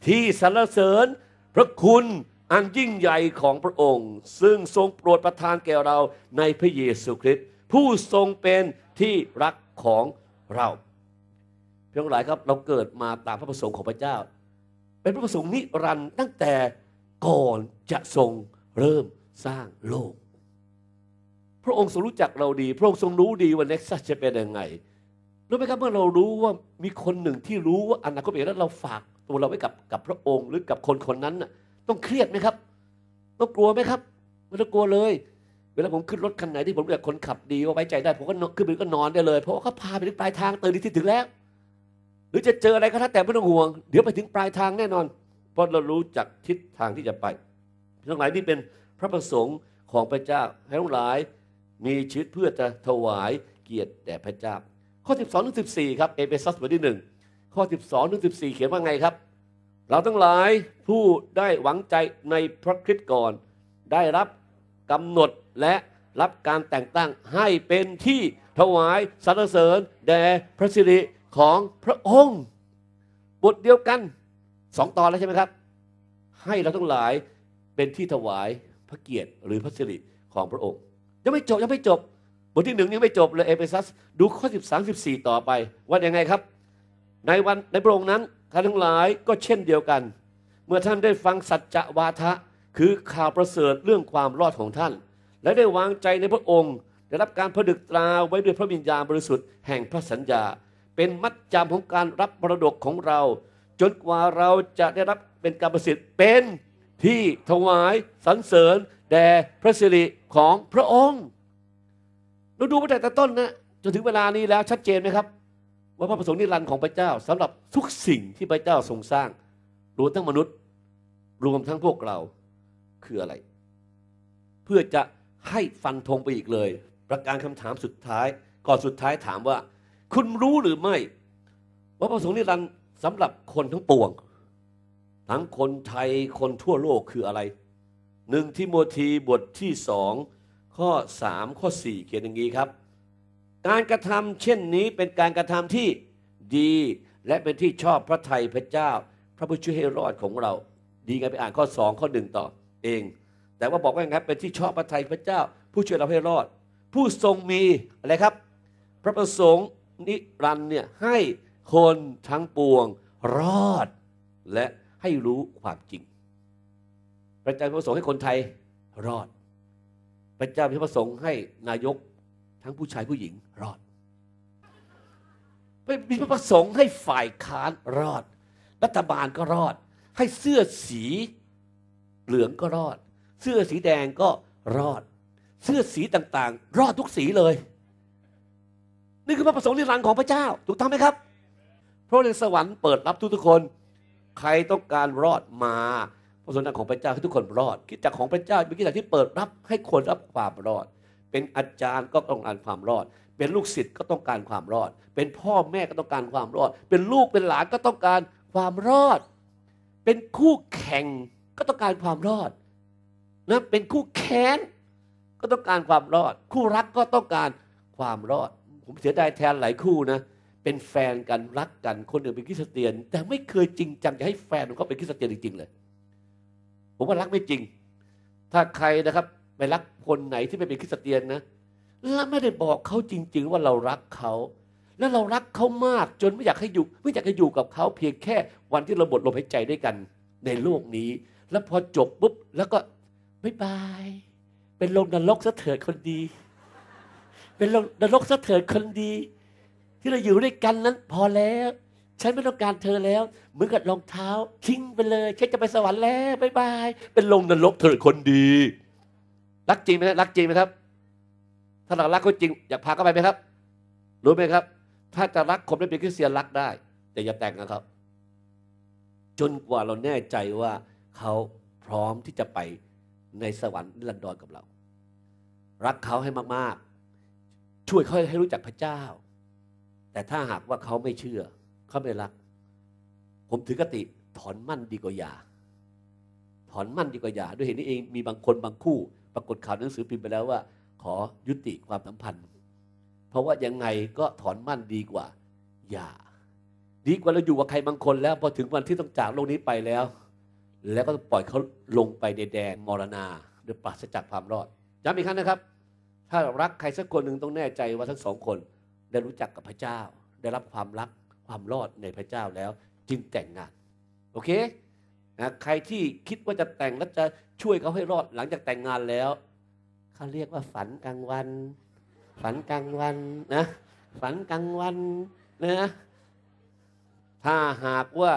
ที่สรรเสริญ พระคุณอันยิ่งใหญ่ของพระองค์ ซึ่งทรงโปรดประทานแก่เราในพระเยซูคริสต์ผู้ทรงเป็นที่รักของเรา เพียงหลายครับเราเกิดมาตามพระประสงค์ของพระเจ้า เป็นพระประสงค์นิรันดร์ตั้งแต่ก่อนจะทรงเริ่มสร้างโลกพระองค์ทรงรู้จักเราดี พระองค์ทรงรู้ดีว่าเน็กซัสจะเป็นยังไงรู้ไหมครับ เมื่อเรารู้ว่ามีคนหนึ่งที่รู้ว่าอนาคตเป็นแล้วเราฝากตัวเราไว้กับกับพระองค์ หรือกับคนคนนั้นน่ะ ต้องเครียดไหมครับ ต้องกลัวไหมครับไม่ต้องกลัวเลย เวลาผมขึ้นรถคันไหนที่ผมรู้จักคนขับดีว่าไว้ใจได้ ผมก็ขึ้นไปก็นอนได้เลย เพราะว่าเขาพาไปถึงปลายทางเตือนที่ถึงแล้ว หรือจะเจออะไรก็ถ้าแต่ไม่ต้องห่วง เดี๋ยวไปถึงปลายทางแน่นอน เพราะเรารู้จักทิศทางที่จะไปทั้งหลายที่เป็นพระประสงค์ของพระเจ้าให้ทั้งหลายมีชีวิตเพื่อจะถวายเกียรติแด่พระเจ้าข้อ 12ถึงสิครับ เอเฟซัสบทที่หนึ่งข้อ 12ถึงสิเขียนว่าไงครับ เราทั้งหลายผู้ได้หวังใจในพระคริสต์ก่อนได้รับกำหนดและรับการแต่งตั้งให้เป็นที่ถวายสรรเสริญแด่พระสิริของพระองค์ บทเดียวกันสองตอนแล้วใช่ไหมครับ ให้เราทั้งหลายเป็นที่ถวายพระเกียรติหรือพระสิริของพระองค์ยังไม่จบยังไม่จบ บทที่หนึ่งยังไม่จบเลยเอเฟซัสดูข้อสิบสามสิบสี่ต่อไปว่ายังไงครับ ในวันในพระองค์นั้นท่านทั้งหลายก็เช่นเดียวกัน เมื่อท่านได้ฟังสัจจะวาทะคือข่าวประเสริฐเรื่องความรอดของท่าน และได้วางใจในพระองค์ ได้รับการผดึกตราไว้ด้วยพระวิญญาณบริสุทธิ์แห่งพระสัญญา เป็นมัดจำของการรับประดกของเรา จนกว่าเราจะได้รับเป็นการประสิทธิ์เป็นที่ถวายสรรเสริญแด่พระสิริของพระองค์เราดูมาแต่ต้นนะ จนถึงเวลานี้แล้วชัดเจนไหมครับ ว่าพระประสงค์นิรันดร์ของพระเจ้าสำหรับทุกสิ่งที่พระเจ้าทรงสร้างรวมทั้งมนุษย์ รวมทั้งพวกเราคืออะไร เพื่อจะให้ฟันธงไปอีกเลย ประการคำถามสุดท้ายก่อนสุดท้ายถามว่า คุณรู้หรือไม่ ว่าพระประสงค์นิรันดร์สำหรับคนทั้งปวง ทั้งคนไทยคนทั่วโลกคืออะไรหนึ่งทิโมธีบทที่สองข้อ3 ข้อ 4 เขียนอย่างนี้ครับ การกระทำเช่นนี้เป็นการกระทำที่ดีและเป็นที่ชอบพระทัยพระเจ้า พระผู้ช่วยให้รอดของเราดีไงไปอ่านข้อ2ข้อ1ต่อเองแต่ว่าบอกว่าอย่างไรเป็นที่ชอบพระทัยพระเจ้า ผู้ช่วยเราให้รอด ผู้ทรงมีอะไรครับ พระประสงค์นิรันเนี่ยให้คนทั้งปวง รอดและให้รู้ความจริงประจันประสงค์ให้คนไทยรอดประจันประสงค์ให้นายกทั้งผู้ชายผู้หญิงรอดมีมีประสงค์ให้ฝ่ายค้านรอด รัฐบาลก็รอด ให้เสื้อสีเหลืองก็รอด เสื้อสีแดงก็รอด เสื้อสีต่าง ๆ รอดทุกสีเลย นี่คือพระประสงค์ในหลังของพระเจ้า ถูกต้องไหมครับเพราะในสวรรค์เปิดรับทุกทุกคน ใครต้องการรอดมาพระสนาของพระเจ้าให้ทุกคนรอดคิดจากของพระเจ้าเป็นคิดจากที่เปิดรับให้คนรับความรอด เป็นอาจารย์ก็ต้องการความรอด เป็นลูกศิษย์ก็ต้องการความรอด เป็นพ่อแม่ก็ต้องการความรอด เป็นลูกเป็นหลานก็ต้องการความรอด เป็นคู่แข่งก็ต้องการความรอดนะเป็นคู่แค้นก็ต้องการความรอด คู่รักก็ต้องการความรอด ผมเสียดายแทนหลายคู่นะ เป็นแฟนกันรักกัน คนหนึ่งเป็นคริสเตียน แต่ไม่เคยจริงจังจะให้แฟนของเขาเป็นคริสเตียนจริงๆเลยผมว่ารักไม่จริง ถ้าใครนะครับ ไปรักคนไหนที่ไม่เป็นคริสเตียนนะแลวไม่ได้บอกเขาจริง ๆ ว่าเรารักเขา แล้วเรารักเขามากจนไม่อยากให้อยู่ ไม่อยากให้อยู่กับเขาเพียงแค่วันที่เราหมดลมหายใจด้วยกัน ในโลกนี้ แล้วพอจบปุ๊บแล้วก็บายบาย เป็นลงนรกซะเถิดคนดี เป็นลงนรกซะเถิดคนดี ที่เราอยู่ด้วยกันนั้น พอแล้วฉันไม่ต้องการเธอแล้วเหมือนกับรองเท้าทิ้งไปเลยฉันจะไปสวรรค์แล้วบายบายเป็นลงนรกเถิดคนดี รักจริงไหมรักจริงไหมครับ ถ้าเรารักก็จริง อยากพาเขาไปไหมครับ รู้ไหมครับถ้าจะรักคนไม่เป็นคริสเตียนรักได้ แต่อย่าแต่งนะครับ จนกว่าเราแน่ใจว่าเขาพร้อมที่จะไปในสวรรค์นิรันดรกับเรา รักเขาให้มากๆ ช่วยเขาให้รู้จักพระเจ้า แต่ถ้าหากว่าเขาไม่เชื่อเขาไม่รัก ผมถือกติ ถอนมั่นดีกว่าย่าถอนมั่นดีกว่าย่าด้วยเหตุนี้เองมีบางคนบางคู่ ปรากฏข่าวหนังสือพิมพ์ไปแล้วว่า ขอยุติความสัมพันธ์ เพราะว่ายังไงก็ถอนมั่นดีกว่าย่า ดีกว่าเราอยู่กับใครบางคนแล้วพอถึงวันที่ต้องจากโลกนี้ไปแล้ว แล้วก็ปล่อยเขาลงไปในแดนมรณาโดยปราศจากความรอดย้ำอีกครั้งนะครับ ถ้ารักใครสักคนหนึ่งต้องแน่ใจว่าทั้งสองคน ได้รู้จักกับพระเจ้า ได้รับความรักความรอดในพระเจ้าแล้วจึงแต่งงานโอเคนะใครที่คิดว่าจะแต่งแล้วจะช่วยเขาให้รอด หลังจากแต่งงานแล้วเขาเรียกว่าฝันกลางวัน ฝันกลางวันนะ ฝันกลางวันนะถ้าหากว่า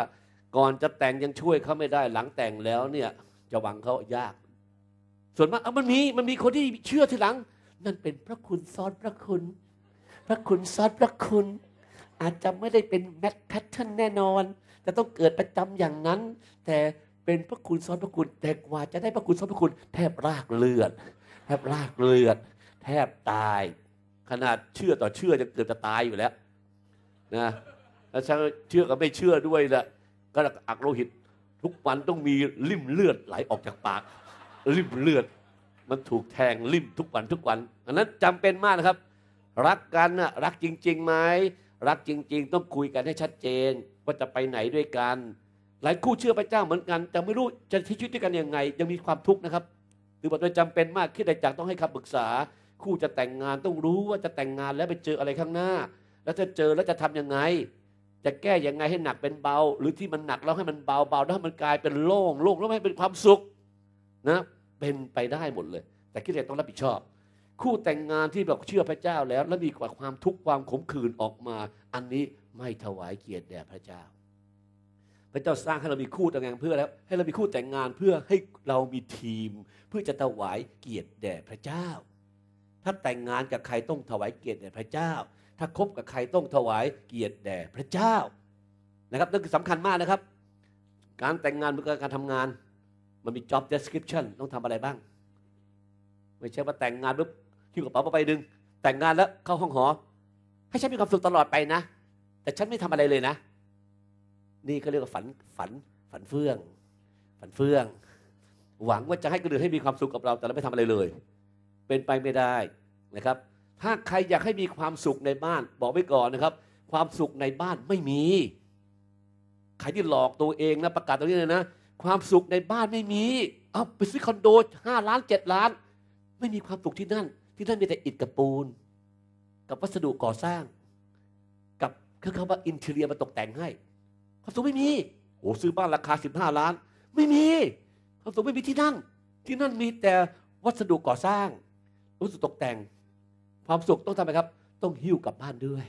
ก่อนจะแต่งยังช่วยเขาไม่ได้ หลังแต่งแล้ว เนี่ย จะหวังเขายาก ส่วนมากมันมีมันมีคนที่เชื่อทีหลัง นั่นเป็นพระคุณซ้อนพระคุณ พระคุณซ้อนพระคุณอาจจะไม่ได้เป็นแมทแพทเทิร์นแน่นอนจะต้องเกิดประจำอย่างนั้น แต่เป็นพระคุณซ้อนพระคุณแต่กว่าจะได้พระคุณซ้อนพระคุณ แทบรากเลือด แทบรากเลือด แทบตาย ขนาดเชื่อต่อเชื่อจะเกือบจะตายอยู่แล้วนะแล้วเชื่อกับไม่เชื่อด้วยละก็อักโลหิตทุกวันต้องมีริ่มเลือดไหลออกจากปากริ่มเลือด มันถูกแทงริ่มทุกวันทุกวัน อันนั้นจำเป็นมากนะครับ รักกันนะรักจริงๆไหมรักจริงๆต้องคุยกันให้ชัดเจนว่าจะไปไหนด้วยกัน หลายคู่เชื่อพระเจ้าเหมือนกัน แต่ไม่รู้จะชีวิตด้วยกันยังไงยังมีความทุกข์นะครับ หรือว่าโดยจำเป็นมากขึ้นแต่จากต้องให้คำปรึกษา คู่จะแต่งงานต้องรู้ว่าจะแต่งงานแล้วไปเจออะไรข้างหน้า แล้วจะเจอแล้วจะทํำยังไง จะแก้ยังไงให้หนักเป็นเบา หรือที่มันหนักเราให้มันเบาเบาแล้วให้มันกลายเป็นโล่งโล่งแล้วให้เป็นความสุขนะ เป็นไปได้หมดเลย แต่คิดแต่ต้องรับผิดชอบคู่แต่งงานที่แบบเชื่อพระเจ้าแล้วแล้วมีความทุกข์ความขมขื่นออกมา อันนี้ไม่ถวายเกียรติแด่พระเจ้า พระเจ้าสร้างให้เรามีคู่แต่งงานเพื่อแล้วให้เรามีคู่แต่งงานเพื่อให้เรามีทีม เพื่อจะถวายเกียรติแด่พระเจ้า ถ้าแต่งงานกับใครต้องถวายเกียรติแด่พระเจ้า ถ้าคบกับใครต้องถวายเกียรติแด่พระเจ้านะครับนั่นคือสำคัญมากนะครับ การแต่งงานเหมือนกับการทำงาน มันมี job description ต้องทำอะไรบ้าง ไม่ใช่ว่าแต่งงานปุ๊บคิวกระเป๋ามาใบหนึ่งแต่งงานแล้วเข้าห้องหอ ให้ฉันมีความสุขตลอดไปนะแต่ฉันไม่ทำอะไรเลยนะ นี่เขาเรียกว่าฝันฝัน ฝันเฟื่อง ฝันเฟื่อง หวังว่าจะให้คนอื่นให้มีความสุขกับเรา แต่เราไม่ทำอะไรเลย เป็นไปไม่ได้นะครับ ถ้าใครอยากให้มีความสุขในบ้าน บอกไว้ก่อนนะครับ ความสุขในบ้านไม่มีใครที่หลอกตัวเองนะประกาศตรงนี้เลยนะความสุขในบ้านไม่มีเอาไปซื้อคอนโดห้าล้านเจ็ดล้าน ไม่มีความสุขที่นั่นที่นั่นมีแต่อิฐกับปูนกับวัสดุก่อสร้าง กับเครื่องคำว่าอินเทเรียมาตกแต่งให้ ความสุขไม่มีโอ้ซื้อบ้านราคา15ล้าน ไม่มีความสุขไม่มีที่นั่นที่นั่นมีแต่วัสดุก่อสร้างวัสดุตกแต่ง ความสุขต้องทำอะไรครับ ต้องหิ้วกลับบ้านด้วย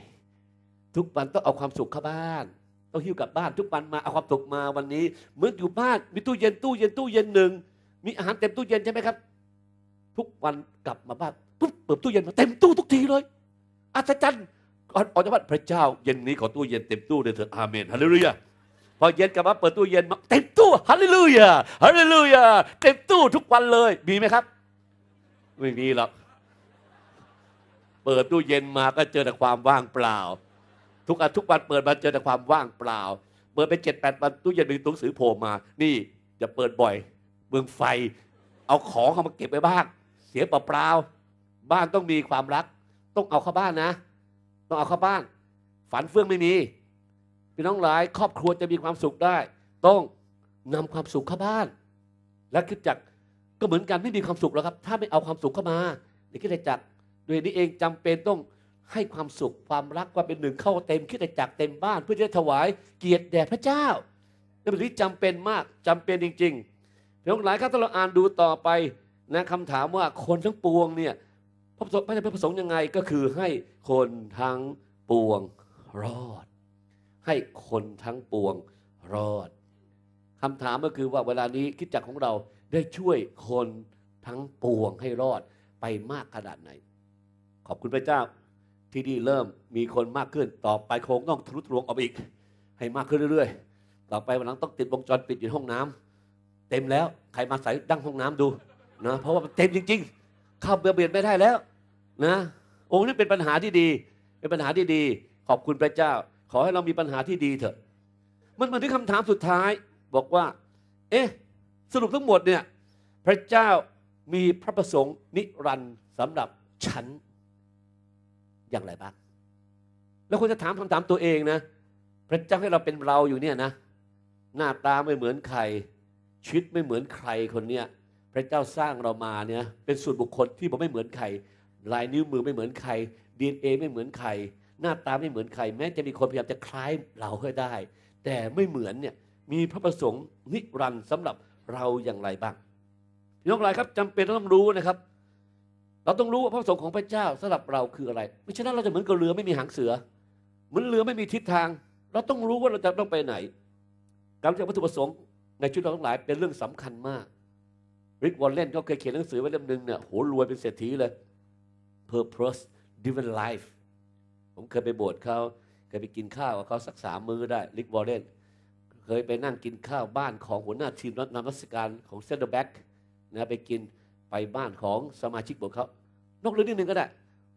ทุกวันต้องเอาความสุขเข้าบ้าน ต้องหิ้วกลับบ้าน ทุกวันมาเอาความสุขมาวันนี้เหมือนอยู่บ้านมีตู้เย็นตู้เย็นตู้เย็นหนึ่งมีอาหารเต็มตู้เย็นใช่ไหมครับทุกวันกลับมาบ้านปุ๊บเปิดตู้เย็นมาเต็มตู้ทุกทีเลย อัศจรรย์ก่อนออกจากบ้านพระเจ้า เย็นนี้ขอตู้เย็นเต็มตู้เลยเถิดอาเมนฮาเลลูยาพอเย็นกลับมาเปิดตู้เย็นมาเต็มตู้ฮาเลลูยาฮาเลลูยาเต็มตู้ทุกวันเลย มีไหมครับ ไม่มีหรอกเปิดตู้เย็นมาก็เจอแต่ความว่างเปล่า ทุกอาทุกวันเปิดมาเจอแต่ความว่างเปล่าเปิดไปเจ็ดแปดวันตู้เย็นมีตุ้นงสือโผล่มา นี่จะเปิดบ่อยเมืองไฟ เอาของเข้ามาเก็บไว้บ้างเสียเปล่าๆบ้านต้องมีความรัก ต้องเอาเข้าบ้านนะ ต้องเอาเข้าบ้าน ฝันเฟื่องไม่มีพี่น้องหลายครอบครัวจะมีความสุขได้ ต้องนำความสุขเข้าบ้าน และคิดจักก็เหมือนกันไม่มีความสุขแล้วครับ ถ้าไม่เอาความสุขเข้ามาในคิดจักโดยนี้เองจำเป็นต้องให้ความสุข ความรักความเป็นหนึ่งเข้าเต็มคิดจักเต็มบ้านเพื่อจะถวายเกียรติแด่พระเจ้าและเป็นี่จำเป็นมาก จำเป็นจริงๆพี่น้องหลายครับถ้าเราอ่านดูต่อไปนะคำถามว่าคนทั้งปวงเนี่ยพระประ์พระประสงค์ยังไงก็คือให้คนทั้งปวงรอด ให้คนทั้งปวงรอดคำถามก็คือว่าเวลานี้คิดจักของเราได้ช่วยคนทั้งปวงให้รอดไปมากขนาดไหน ขอบคุณพระเจ้า ที่นี่เริ่มมีคนมากขึ้น ต่อไปคงต้องทะลุทะลวงออกอีก ให้มากขึ้นเรื่อยๆ ต่อไปวันหลังต้องติดวงจรปิดอยู่ห้องน้ำ เต็มแล้วใครมาใส่ดั้งห้องน้ำดูนะเพราะว่าเต็มจริงๆข้าเบลียนไม่ได้แล้วนะองค์นี้เป็นปัญหาที่ดี เป็นปัญหาที่ดี ขอบคุณพระเจ้า ขอให้เรามีปัญหาที่ดี เถอะ มันมาถึงคำถามสุดท้าย บอกว่า เอ๊ะ สรุปทั้งหมดเนี่ย พระเจ้ามีพระประสงค์ นิรันดร์สำหรับฉัน อย่างไรบ้าง แล้วควรจะถามคำถามตัวเองนะ พระเจ้าให้เราเป็นเราอยู่เนี่ยนะ หน้าตาไม่เหมือนใคร ชีวิตไม่เหมือนใครคนเนี้ยพระเจ้าสร้างเรามาเนี่ย เป็นส่วนบุคคลที่มันไม่เหมือนใครลายนิ้วมือไม่เหมือนใครดีเอไม่เหมือนใครหน้าตาไม่เหมือนใคร แม้จะมีคนพยายามจะคล้ายเราให้ได้ แต่ไม่เหมือนเนี่ยมีพระประสงค์นิรันดร์สำหรับเราอย่างไรบ้างพี่น้องหลายครับจำเป็นต้องรู้นะครับ เราต้องรู้ว่าพระประสงค์ของพระเจ้าสำหรับเราคืออะไรไม่ช่นั้นเราจะเหมือนกับเรือไม่มีหางเสือ เหมือนเรือไม่มีทิศทาง เราต้องรู้ว่าเราจะต้องไปไหนการรจะวัตถุประสงค์ในชีวิตเราทั้งหลายเป็นเรื่องสำคัญมากริกวอลเลนเขาเคยเขียนหนังสือไว้เล่มหนึ่งเนี่ย โห รวยเป็นเศรษฐีเลย purpose driven life ผมเคยไปโบสถ์เขา เคยไปกินข้าวกับเขาสักสามมื้อได้ริกวอลเลนเคยไปนั่งกินข้าวบ้านของ หัวหน้าทีมนำรัศการของเซนเดอร์แบ็กนะ ไปกิน ไปบ้านของสมาชิกสถ์เขา นอกเรื่องนิดนึงก็ได้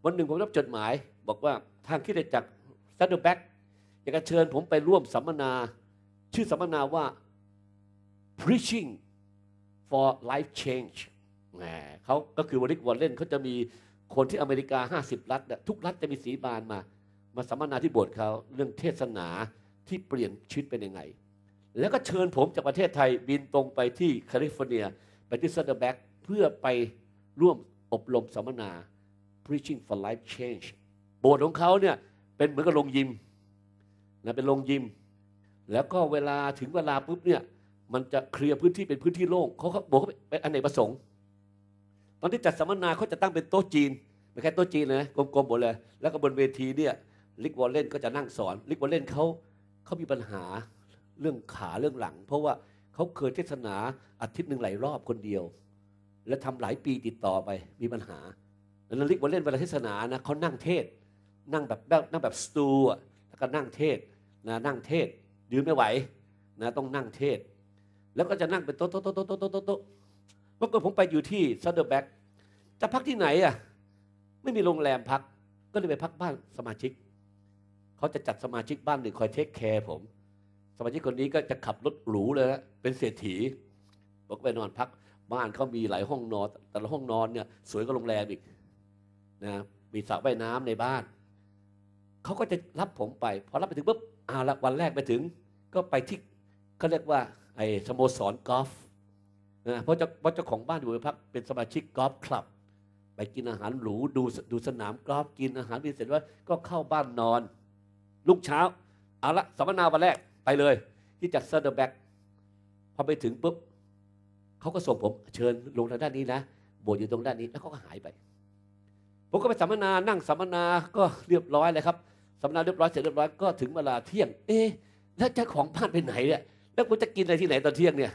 วันหนึ่งผมรับจดหมาย บอกว่าทางคิดจักเซนเดอร์แบ็กอยากจะเชิญผมไปร่วมสัมมนา ชื่อสัมมนาว่า preaching for life change เขาก็คือวอลิกวอลเลนเขาจะมีคนที่อเมริกา 50 รัฐทุกรัฐจะมีสีบานมา มาสัมมนาที่โบสถ์เขาเรื่องเทศนาที่เปลี่ยนชีวิตเป็นยังไง แล้วก็เชิญผมจากประเทศไทยบินตรงไปที่แคลิฟอร์เนียไปที่ซัตเตอร์แบ็กเพื่อไปร่วมอบรมสัมมนา preaching for life change โบสถ์ของเขาเนี่ยเป็นเหมือนกับโรงยิมนะเป็นโรงยิม แล้วก็เวลาถึงเวลาปุ๊บเนี่ยมันจะเคลียร์พื้นที่เป็นพื้นที่โล่งเขาบอกเขาเป็นอันนประสงค์ ตอนที่จัดสัมมนาเขาจะตั้งเป็นโต๊ะจีนไม่แค่โต๊ะจีนเลยกลมๆหมดเลย แล้วก็บนเวทีเนี่ย ลิกวอลเลนก็จะนั่งสอนลิกวอลเลนเขาเขามีปัญหาเรื่องขาเรื่องหลัง เพราะว่าเขาเคยเทศนาอาทิตย์หนึ่งหลายรอบคนเดียว และทำหลายปีติดต่อไปมีปัญหาดังนั้นลิกวอลเลนเวลาเทศนานะเขานั่งเทศนั่งแบบนั่งแบบสตูแล้วก็นั่งเทศนะนั่งเทศยืนไม่ไหวนะต้องนั่งเทศแล้วก็จะนั่งเป็นโต๊ะโต๊ะโต๊ะโต๊ะโต๊ะโต๊ะเมื่อก่อนผมไปอยู่ที่ซัดเดอร์แบ็กจะพักที่ไหนอ่ะ ไม่มีโรงแรมพัก ก็เลยไปพักบ้านสมาชิก เขาจะจัดสมาชิกบ้านหนึ่งคอยเทคแคร์ผม สมาชิกคนนี้ก็จะขับรถหรูเลยนะเป็นเศรษฐีบอกไปนอนพัก บ้านเขามีหลายห้องนอน แต่ละห้องนอนเนี่ยสวยกว่าโรงแรมอีกนะ มีสระว่ายน้ำในบ้าน เขาก็จะรับผมไป พอรับไปถึงปุ๊บออาละวันแรกไปถึง ก็ไปที่เขาเรียกว่าไอ้สโมสรกอล์ฟนะเพราะเจ้าเพราะเจ้าของบ้านอยู่พักเป็นสมาชิกกอล์ฟคลับ ไปกินอาหารหรูดูดูสนามกอล์ฟกินอาหารีเสร็จว่าก็เข้าบ้านนอนลุกเช้าเอาละสัมมนาวันแรกไปเลย ที่จัดเซอร์เดอร์แบ็กพอไปถึงปุ๊บเขาก็ส่งผม เชิญลงทางด้านนี้นะโบสถ์อยู่ตรงด้านนี้แล้วเขาก็หายไปผมก็ไปสัมมนานั่งสัมมนาก็เรียบร้อยเลยครับสัมมนาเรียบร้อยเสร็จเรียบร้อยก็ถึงเวลาเที่ยง เอ๊ะแล้วเจ้าของบ้านไปไหนเนี่ยแล้วกูจะกินอะไรที่ไหนตอนเที่ยงเนี่ย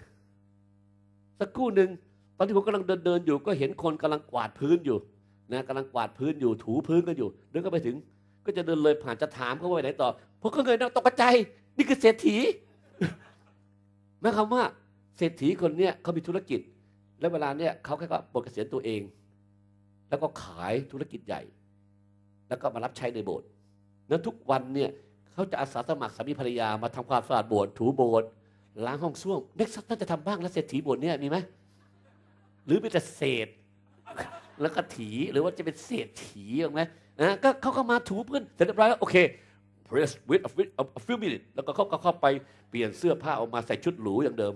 สักครู่หนึ่งตอนที่ผมกำลังเดินเดินอยู่ ก็เห็นคนกำลังกวาดพื้นอยู่นะกำลังกวาดพื้นอยู่ถูพื้นกันอยู่เดินก็ไปถึง ก็จะเดินเลยผ่านจะถามเขาว่าไปไหนต่อพวกก็เงยหน้าตกใจนี่คือเศรษฐีหมายความว่าเศรษฐีคนเนี้ยเขามีธุรกิจ แล้วเวลาเนี้ยเขาแค่ก็บทเกษียณตัวเอง แล้วก็ขายธุรกิจใหญ่ แล้วก็มารับใช้ในโบสถ์นั้นทุกวันเนี่ยเขาจะอาสาสมัครสามีภรรยามาทำความสะอาดโบสถ์ถูโบสถ์ล้างห้องส้วมเด็กซัสน่าจะทำบ้างแล้วเศรษฐีบทเนี่ยมีไหมหรือเป็นแต่เศษ แล้วก็ถีหรือว่าจะเป็นเศษถีออกไหมนะก็เขาก็มาถูเพื่อนเสร็จเรียบร้อยแล้วโอเค press with a few, a few minutes แล้วก็เขาก็เข้าไปเปลี่ยนเสื้อผ้าออกมาใส่ชุดหรูอย่างเดิม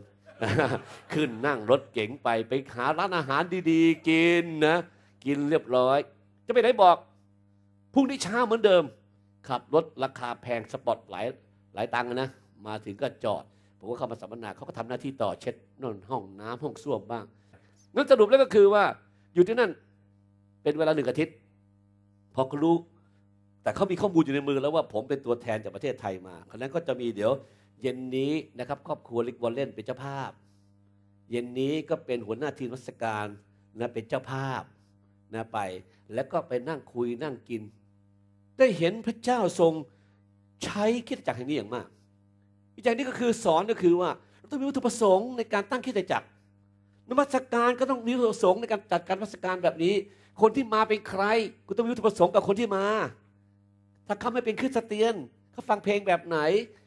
ขึ้นนั่งรถเก๋งไปไปหาร้านอาหารดีๆ กินนะกินเรียบร้อย จะไปไหนบอกพรุ่งนี้เช้าเหมือนเดิม ขับรถราคาแพงสปอร์ตหลายหลายตังค์นะมาถึงก็จอดผมก็เข้ามาสัมมนาเขาก็ทำหน้าที่ต่อเช็ดนนห้องน้ำห้องส้วมบ้างนั่นสรุปแล้วก็คือว่าอยู่ที่นั่นเป็นเวลาหนึ่งอาทิตย์ พอเขารู้แต่เขามีข้อมูลอยู่ในมือแล้วว่าผมเป็นตัวแทนจากประเทศไทยมาคราะนั้นก็จะมีเดี๋ยว เย็นนี้นะครับ ครอบครัวลิกวอลเล่นเป็นเจ้าภาพ เย็นนี้ก็เป็นหัวหน้าทีมรัศการนะเป็นเจ้าภาพนะไป แล้วก็ไปนั่งคุยนั่งกิน ได้เห็นพระเจ้าทรงใช้คิดจักรแห่งนี้อย่างมากอีกอย่างนี้ก็คือสอนก็คือว่าเราต้องมีวัตถุประสงค์ในการตั้งคิดจักรนมัสการก็ต้องมีวัตถุประสงค์ในการจัดการนมัสการแบบนี้ คนที่มาเป็นใครก็ต้องมีวัตถุประสงค์กับคนที่มา ถ้าเขาไม่เป็นคริสเตียนเขาฟังเพลงแบบไหน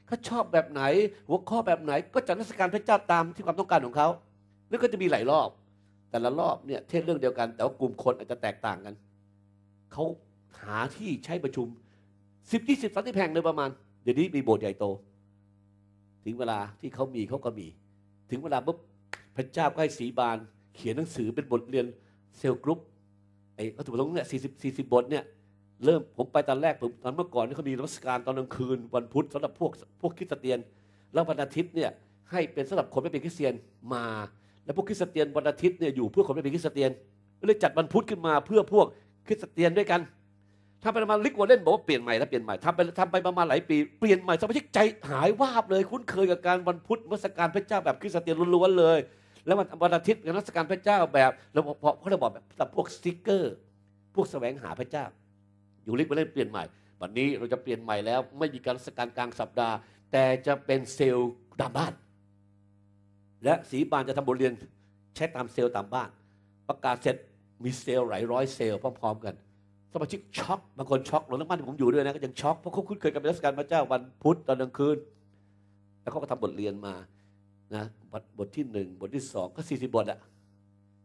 เขาชอบแบบไหน หัวข้อแบบไหน ก็จัดนมัสการพระเจ้าตามที่ความต้องการของเขาแล้วก็จะมีหลายรอบ แต่ละรอบเนี่ยเทศเรื่องเดียวกัน แต่ว่ากลุ่มคนอาจจะแตกต่างกันเขาหาที่ใช้ประชุมสิบยี่สิบสามสิบแห่งเลยประมาณเดี๋ยวนี้มีโบสถ์ใหญ่โตถึงเวลาที่เขามีเขาก็มี ถึงเวลาปุ๊บพระเจ้าก็ให้สีบานเขียนหนังสือเป็นบทเรียนเซลล์กรุ๊ปไอ้วัตถุประสงค์เนี่ยสี่สิบสี่สิบบทเนี่ยเริ่มผมไปตอนแรกผมตอนเมื่อก่อนนี่เขามีรัศการตอนกลางคืนวันพุธสำหรับพวกพวกคริสเตียนแล้ววันอาทิตย์เนี่ยให้เป็นสำหรับคนไม่เป็นคริสเตียนมาแล้วพวกคริสเตียนวันอาทิตย์เนี่ยอยู่เพื่อคนไม่เป็นคริสเตียนเลยจัดวันพุธขึ้นมาเพื่อพวกคริสเตียนด้วยกันทำไปประมาณลิกวอลเล่นบอกว่าเปลี่ยนใหม่แล้วเปลี่ยนใหม่ทำไปทำไปประมาณหลายปีเปลี่ยนใหม่สมาชิกใจหายวาบเลย คุ้นเคยกับการวันพุธมรสการพระเจ้าแบบคริสเตียนล้วนๆเลย แล้ววันัอาทิตย์นรสการพระเจ้าแบบแล้วพอเขาจะบอกแบบพวกสติ๊กเกอร์พวกแสวงหาพระเจ้า อยู่ลิกวอลเล่นเปลี่ยนใหม่ วันนี้เราจะเปลี่ยนใหม่แล้ว ไม่มีการสการกลางสัปดาห์ แต่จะเป็นเซลล์ตามบ้าน และสีบานจะทำบทเรียนใช้ตามเซลล์ตามบ้าน ประกาศเสร็จมีเซลล์หลายร้อยเซลล์พร้อมๆกันสมาชิกช็อกบางคนช็อกหลวงน้ำมันผมอยู่ด้วยนะ ก็ยังช็อกเพราะเขาคุ้นเคยกับรัชกาลพระเจ้าวันพุธตอนกลางคืนแล้วเขาก็ทำบทเรียนมานะบทบทที่หนึ่ง บทที่สอง ก็สี่สิบบทอะ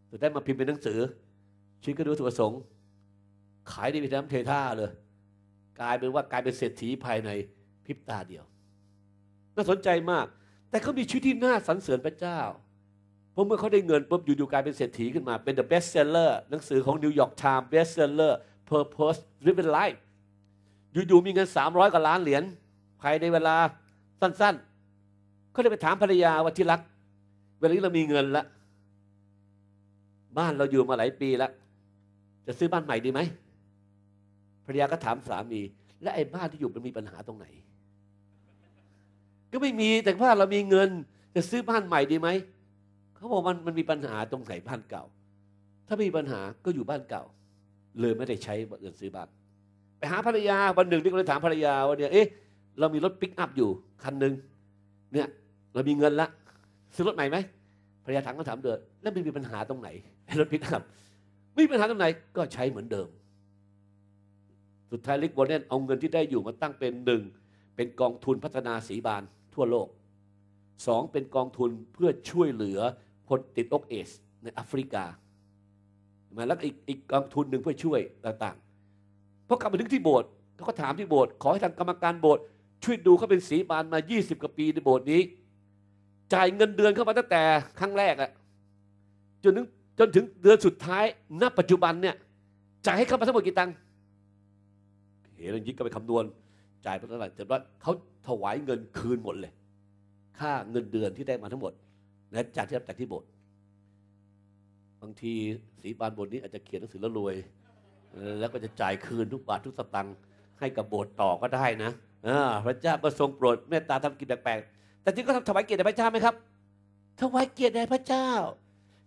สุดท้ายมาพิมพ์เป็นหนังสือ ชิ้นก็ดูถูกประสงค์ ขายได้เป็นน้ำเทท่าเลย กลายเป็นว่ากลายเป็นเศรษฐีภายในพริบตาเดียวน่าสนใจมาก แต่เขามีชีวิตที่น่าสรรเสริญพระเจ้าพราะเมื่อเขาได้เงินปุ๊บอยู่ๆกลายเป็นเศรษฐีขึ้นมา เป็น the best seller หนังสือของ New York Times best seller purpose driven life อยู่ๆมีเงิน300กว่า ล้านเหรียญภายในเวลา สั้นๆก็เลยไปถามภรรยาว่าที่รักเวลานี้เรามีเงินละบ้านเราอยู่มาหลายปีแล้ว จะซื้อบ้านใหม่ดีไหมภรรยาก็ถามสามีและไอ้บ้านที่อยู่มันมีปัญหาตรงไหน ก็ไม่มีแต่ว่าเรามีเงิน จะซื้อบ้านใหม่ดีไหมเขาบอกมันมันมีปัญหาตรงไหนบ้านเก่า ถ้ามีปัญหาก็อยู่บ้านเก่าเลยไม่ได้ใช้เงินซื้อบ้านไปหาภรรยาวันหนึ่งนี่ก็เลยถามภรรยาว่าเนี่ยเอ๊ะเรามีรถปิกอัพอยู่คันหนึ่งเนี่ยเรามีเงินละซื้อรถใหม่ไหมภรรยาถามก็ถามเดือดแล้วมีปัญหาตรงไหนรถปิกอัพมีปัญหาตรงไหนก็ใช้เหมือนเดิม สุดท้ายลิกวอลเนนเอาเงินที่ได้อยู่มาตั้งเป็นหนึ่งเป็นกองทุนพัฒนาสีบานทั่วโลกสองเป็นกองทุนเพื่อช่วยเหลือ คนติดโรคเอส ในแอฟริกามาแล้วอีกอีกกองทุนหนึ่งเพื่อช่วยต่างๆพอกลับมาถึงที่โบสถ์เขาก็ถามที่โบสถ์ขอให้ทางกรรมการโบสถ์ช่วยดูเขาเป็นสีบานมา 20 กว่าปีในโบสถ์นี้ จ่ายเงินเดือนเข้ามาตั้งแต่ครั้งแรกอะจนถึงจนถึงเดือนสุดท้ายณ ปัจจุบันเนี่ยจ่ายให้เข้ามาทั้งหมดกี่ตังค์เห็นยิมก็ไปคำนวณจ่ายไปเท่าไหร่จนว่าเขาถวายเงินคืนหมดเลยค่าเงินเดือนที่ได้มาทั้งหมดและจากที่รับจากที่โบสถ์บางที สีบานบทนี้อาจจะเขียนหนังสือแล้วรวย แล้วก็จะจ่ายคืนทุกบาททุกสตังค์ให้กับโบสถ์ต่อก็ได้นะพระเจ้าก็ทรงโปรดเมตตาทำกิจแปลกๆแต่จริงก็ทำถวายเกียรติแด่พระเจ้าไหมครับ ถวายเกียรติแด่พระเจ้า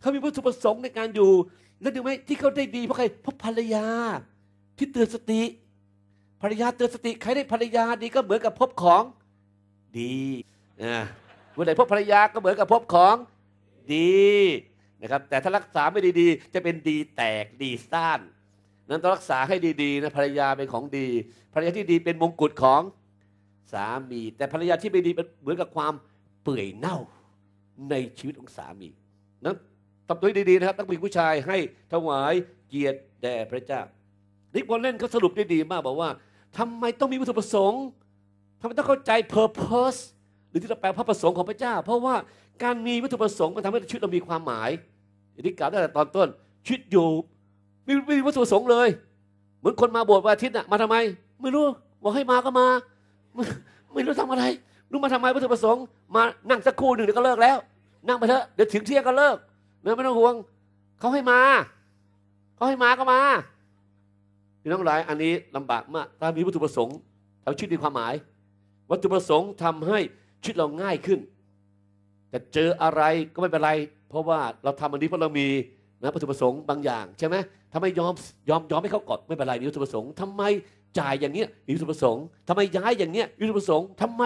เขามีวัตถุประสงค์ในการอยู่ แล้วดูไหมที่เขาได้ดีเพราะใครเพราะภรรยา ที่เตือนสติ ภรรยาเตือนสติใครได้ภรรยาดีก็เหมือนกับพบของ ดีนะวันไหนพบภรรยาก็เหมือนกับพบของ ดีนะครับแต่ถ้ารักษาไม่ดีๆ จะเป็นดีแตกดีซ่าน นั้นต้องรักษาให้ดีๆนะภรรยาเป็นของดีภรรยาที่ดีเป็นมงกุฎของสามี แต่ภรรยาที่ไม่ดีเหมือนกับความเปื่อยเน่า ในชีวิตของสามีนั้นทำตัวดีๆนะครับต้องมีผู้ชายให้ถวายเกียรติแด่พระเจ้านิกวอลเล่นเขาสรุปได้ดีมากบอกว่า ทำไมต้องมีวัตถุประสงค์ทำไมต้องเข้าใจ purpose หรือที่เราแปลพระประสงค์ของพระเจ้า เพราะว่าการมีวัตถุประสงค์มันทำให้ชีวิตเรามีความหมายอย่างที่กล่าวตั้งแต่ตอนต้นชีวิตอยู่ไม่ไม่มีวัตถุประสงค์เลย เหมือนคนมาบวชวันอาทิตย์น่ะมาทำไม ไม่รู้บอกให้มาก็มา ไม่รู้ทำอะไรรู้มาทำไมวัตถุประสงค์ มานั่งสักครู่หนึ่งเดี๋ยวก็เลิกแล้ว นั่งไปเถอะ เดี๋ยวถึงเที่ยงก็เลิกไม่ต้องห่วงเขาให้มาเขาให้มาก็มาพี่น้องหลาย อันนี้ลำบากมากถ้ามีวัตถุประสงค์เอาชีวิตมีความหมาย วัตถุประสงค์ทำให้ชีวิตเราง่ายขึ้นจะเจออะไรก็ไม่เป็นไร เพราะว่าเราทำอันนี้เพราะเรามีนะวัตถุประสงค์บางอย่างใช่ไหมทำไมยอมยอมยอมให้เขากดไม่เป็นไรมีวัตถุประสงค์ทำไมจ่ายอย่างเนี้ยมีวัตถุประสงค์ทำไมย้ายอย่างเนี้ยมีวัตถุประสงค์ทำไม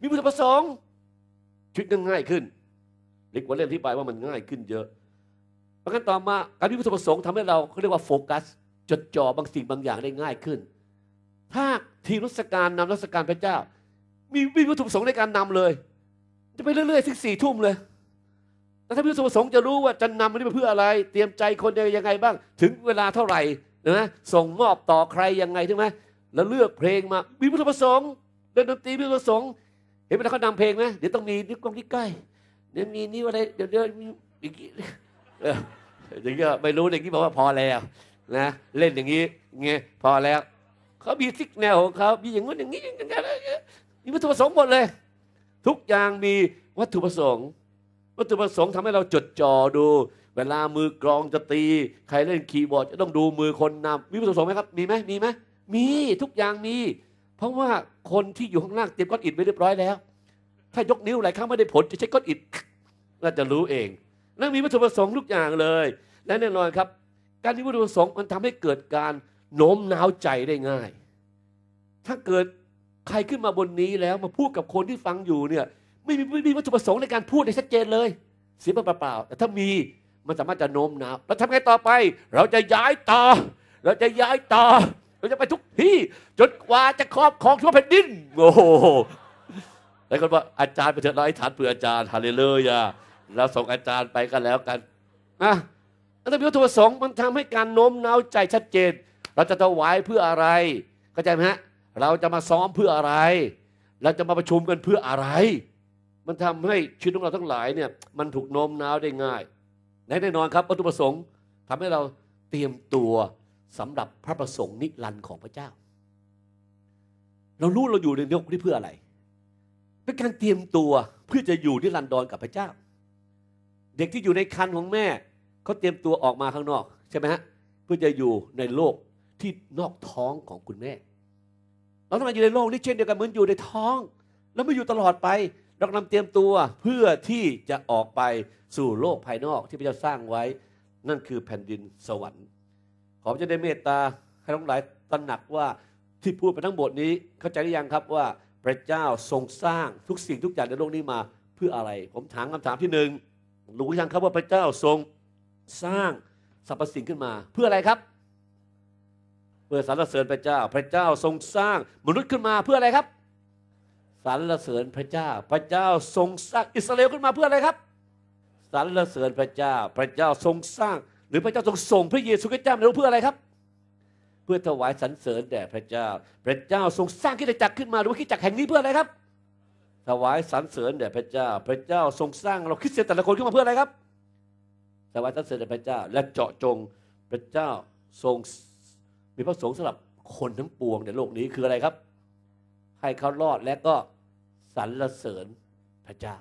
มีวัตถุประสงค์ชีวิตง่ายขึ้นเล็กกว่าเล่นที่ไปว่ามันง่ายขึ้นเยอะประการต่อมาการมีวัตถุประสงค์ทำให้เราเขาเรียกว่าโฟกัส จดจ่อบางสิ่งบางอย่างได้ง่ายขึ้นถ้าทีมรัศการนำรัศการพระเจ้ามีวัตถุประสงค์ในการนำเลยจะไปเรื่อยๆถึงสี่ทุ่มเลย แล้่ถ้าพิสุประสงค์จะรู้ว่าจะนำมันนี้ไปเพื่ออะไร เตรียมใจคนยังไงบ้าง ถึงเวลาเท่าไหร่ นะ ส่งมอบต่อใครยังไงถูกไหมแล้วเลือกเพลงมา มีพิสุประสงค์เล่นดนตรีพิสุประสงค์ เห็นไหมเขานำเพลงไหมเดี๋ยวต้องมีนิ้วกลมนิ้ใกล้เดี๋ยวมีนิ้วอะไร เดี๋ยวเดี๋ยวอย่างนี้อย่างนี้ไม่รู้อย่างนี้บอกว่าพอแล้วนะเล่นอย่างนี้เงี้ยพอแล้วเขามีสิกแนวของเขามีอย่างนู้นอย่างนี้อย่างนั้นมีพิสถุประสงค์หมดเลยทุกอย่างมีวัตถุประสงค์ วัตถุประสงค์ทำให้เราจดจ่อดู เวลามือกรองจะตี ใครเล่นคีย์บอร์ด จะต้องดูมือคนนำมีวัตถุประสงค์ไหมครับ มีไหมมีไหมมีทุกอย่างมีเพราะว่าคนที่อยู่ข้างล่างเตรียมก้อนอิฐไว้เรียบร้อยแล้วถ้ายกนิ้วหลายครั้งไม่ได้ผล จะใช้ก้อนอิฐน่าจะรู้เองนั่นมีวัตถุประสงค์ทุกอย่างเลย และแน่นอนครับ การที่วัตถุประสงค์มันทำให้เกิดการโน้มน้าวใจได้ง่าย ถ้าเกิดใครขึ้นมาบนนี้แล้วมาพูดกับคนที่ฟังอยู่เนี่ย ไม่มีไม่มีวัตถุประสงค์ในการพูดในชัดเจนเลยเสียเปล่าเปล่าแต่ถ้ามีมันสามารถจะโน้มน้าวเราทำไงต่อไป เราจะย้ายต่อเราจะย้ายต่อเราจะไปทุกที่จนกว่าจะครอบครองทั่วแผ่นดินโอ้โหหลายคนว่าอาจารย์ไปเถอะเราให้ฐานเผื่ออาจารย์ฮาเลลูยาเราส่งอาจารย์ไปก็แล้วกันนะล้วมี้วัตถุประสงค์มันทำให้การโน้มน้าวใจชัดเจน เราจะถวายเพื่ออะไร เข้าใจไหมฮะเราจะมาซ้อมเพื่ออะไร เราจะมาประชุมกันเพื่ออะไร มันทำให้ชีวิตของเราทั้งหลายเนี่ย มันถูกโน้มน้าวได้ง่ายแน่นอนครับวัตถุประสงค์ ทำให้เราเตรียมตัวสำหรับพระประสงค์นิรันดร์ของพระเจ้า เรารู้เราอยู่ในโลกนี้เพื่ออะไร เป็นการเตรียมตัวเพื่อจะอยู่นิรันดรกับพระเจ้า เด็กที่อยู่ในคันของแม่เขาเตรียมตัวออกมาข้างนอกใช่ไหมฮะ เพื่อจะอยู่ในโลกที่นอกท้องของคุณแม่เราต้องมาอยู่ในโลกนี้เช่นเดียวกันเหมือนอยู่ในท้อง แล้วไม่อยู่ตลอดไปเรากำลังเตรียมตัวเพื่อที่จะออกไปสู่โลกภายนอกที่พระเจ้าสร้างไว้ นั่นคือแผ่นดินสวรรค์ ขอพระเจ้าได้เมตตาให้ทั้งหลายตระหนักว่าที่พูดไปทั้งบทนี้เข้าใจหรือยังครับว่าพระเจ้าทรงสร้างทุกสิ่งทุกอย่างในโลกนี้มาเพื่ออะไร ผมถามคำถามที่หนึ่งรู้ยังครับว่าพระเจ้าทรงสร้างสรรพสิ่งขึ้นมาเพื่ออะไรครับพื่อสรรเสริญพระเจ้า พระเจ้าทรงสร้างมนุษย์ขึ้นมาเพื่ออะไรครับ สรรเสริญพระเจ้า พระเจ้าทรงสร้างอิสราเอลขึ้นมาเพื่ออะไรครับ สรรเสริญพระเจ้า พระเจ้าทรงสร้าง หรือพระเจ้าทรงส่งพระเยซูคริสต์เจ้ามาเพื่ออะไรครับ เพื่อถวายสรรเสริญแด่พระเจ้า พระเจ้าทรงสร้างคิดจักรขึ้นมาหรือว่าคิดจักรแห่งนี้เพื่ออะไรครับ ถวายสรรเสริญแด่พระเจ้า พระเจ้าทรงสร้าง เราคริสเตียนแต่ละคนขึ้นมาเพื่ออะไรครับ ถวายสรรเสริญแด่พระเจ้า และเจาะจงพระเจ้าทรงมีพระสงฆ์สำหรับคนทั้งปวงในโลกนี้คืออะไรครับ ให้เขารอดและก็สรรเสริญพระเจ้า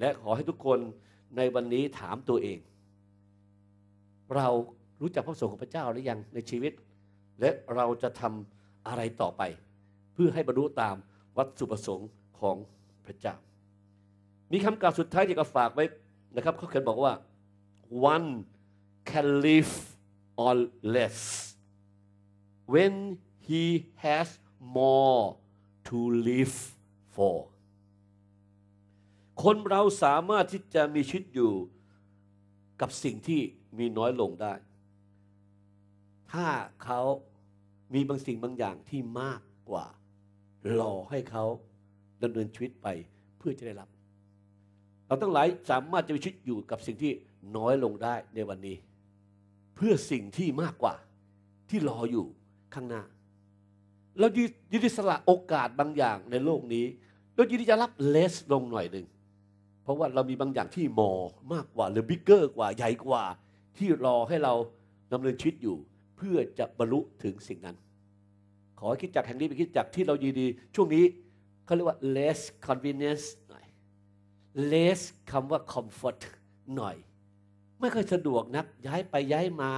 และขอให้ทุกคนในวันนี้ถามตัวเอง เรารู้จักพระสงฆ์ของพระเจ้าหรือยังในชีวิต และเราจะทำอะไรต่อไป เพื่อให้บรรลุตามวัตถุประสงค์ของพระเจ้า มีคำกล่าวสุดท้ายที่จะฝากไว้นะครับ เขาเขียนบอกว่า one can live on less when he has more to live for คนเราสามารถที่จะมีชีวิตอยู่กับสิ่งที่มีน้อยลงได้ ถ้าเขามีบางสิ่งบางอย่างที่มากกว่า รอให้เขาดำเนินชีวิตไปเพื่อจะได้รับ เราทั้งหลายสามารถจะมีชีวิตอยู่กับสิ่งที่น้อยลงได้ในวันนี้ เพื่อสิ่งที่มากกว่าที่รออยู่ข้างหน้า เรายินดีสละโอกาสบางอย่างในโลกนี้เรายินดีจะรับเลสลงหน่อยหนึ่ง เพราะว่าเรามีบางอย่างที่มอมากกว่าหรือบิ๊กเกอร์กว่าใหญ่กว่าที่รอให้เราดำเนินชีวิตอยู่ เพื่อจะบรรลุถึงสิ่งนั้น ขอให้คิดจากแห่งนี้ไปคิดจากที่เรายินดี ช่วงนี้เขาเรียกว่า less convenience หน่อย less คำว่า comfort หน่อย ไม่ค่อยสะดวกนัก ย้ายไปย้ายมา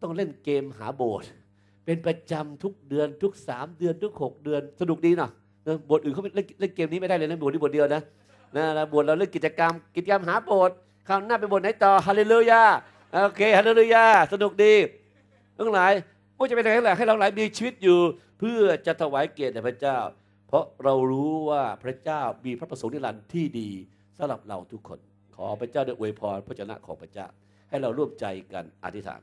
ต้องเล่นเกมหาโบสถ์เป็นประจำทุกเดือนทุกสามเดือนทุกหกเดือน สนุกดีนะนะบทอื่นเขาเล่นเล่นเกมนี้ไม่ได้เลยนะบทนี้บทเดียวนะนะเราบทเราเล่นกิจกรรมกิจกรรม หาบทคราวหน้าไปบทไหนต่อฮาเลลูยาโอเคฮาเลลูยาสนุกดีทั้งหลายว่าจะเป็นอะไรให้เราหลายมีชีวิตอยู่ เพื่อจะถวายเกียรติแด่พระเจ้า เพราะเรารู้ว่าพระเจ้ามีพระประสงค์นิรันดร์ที่ดี สำหรับเราทุกคน ขอพระเจ้าได้อวยพร พระเจ้าของพระเจ้า ให้เราร่วมใจกันอธิษฐาน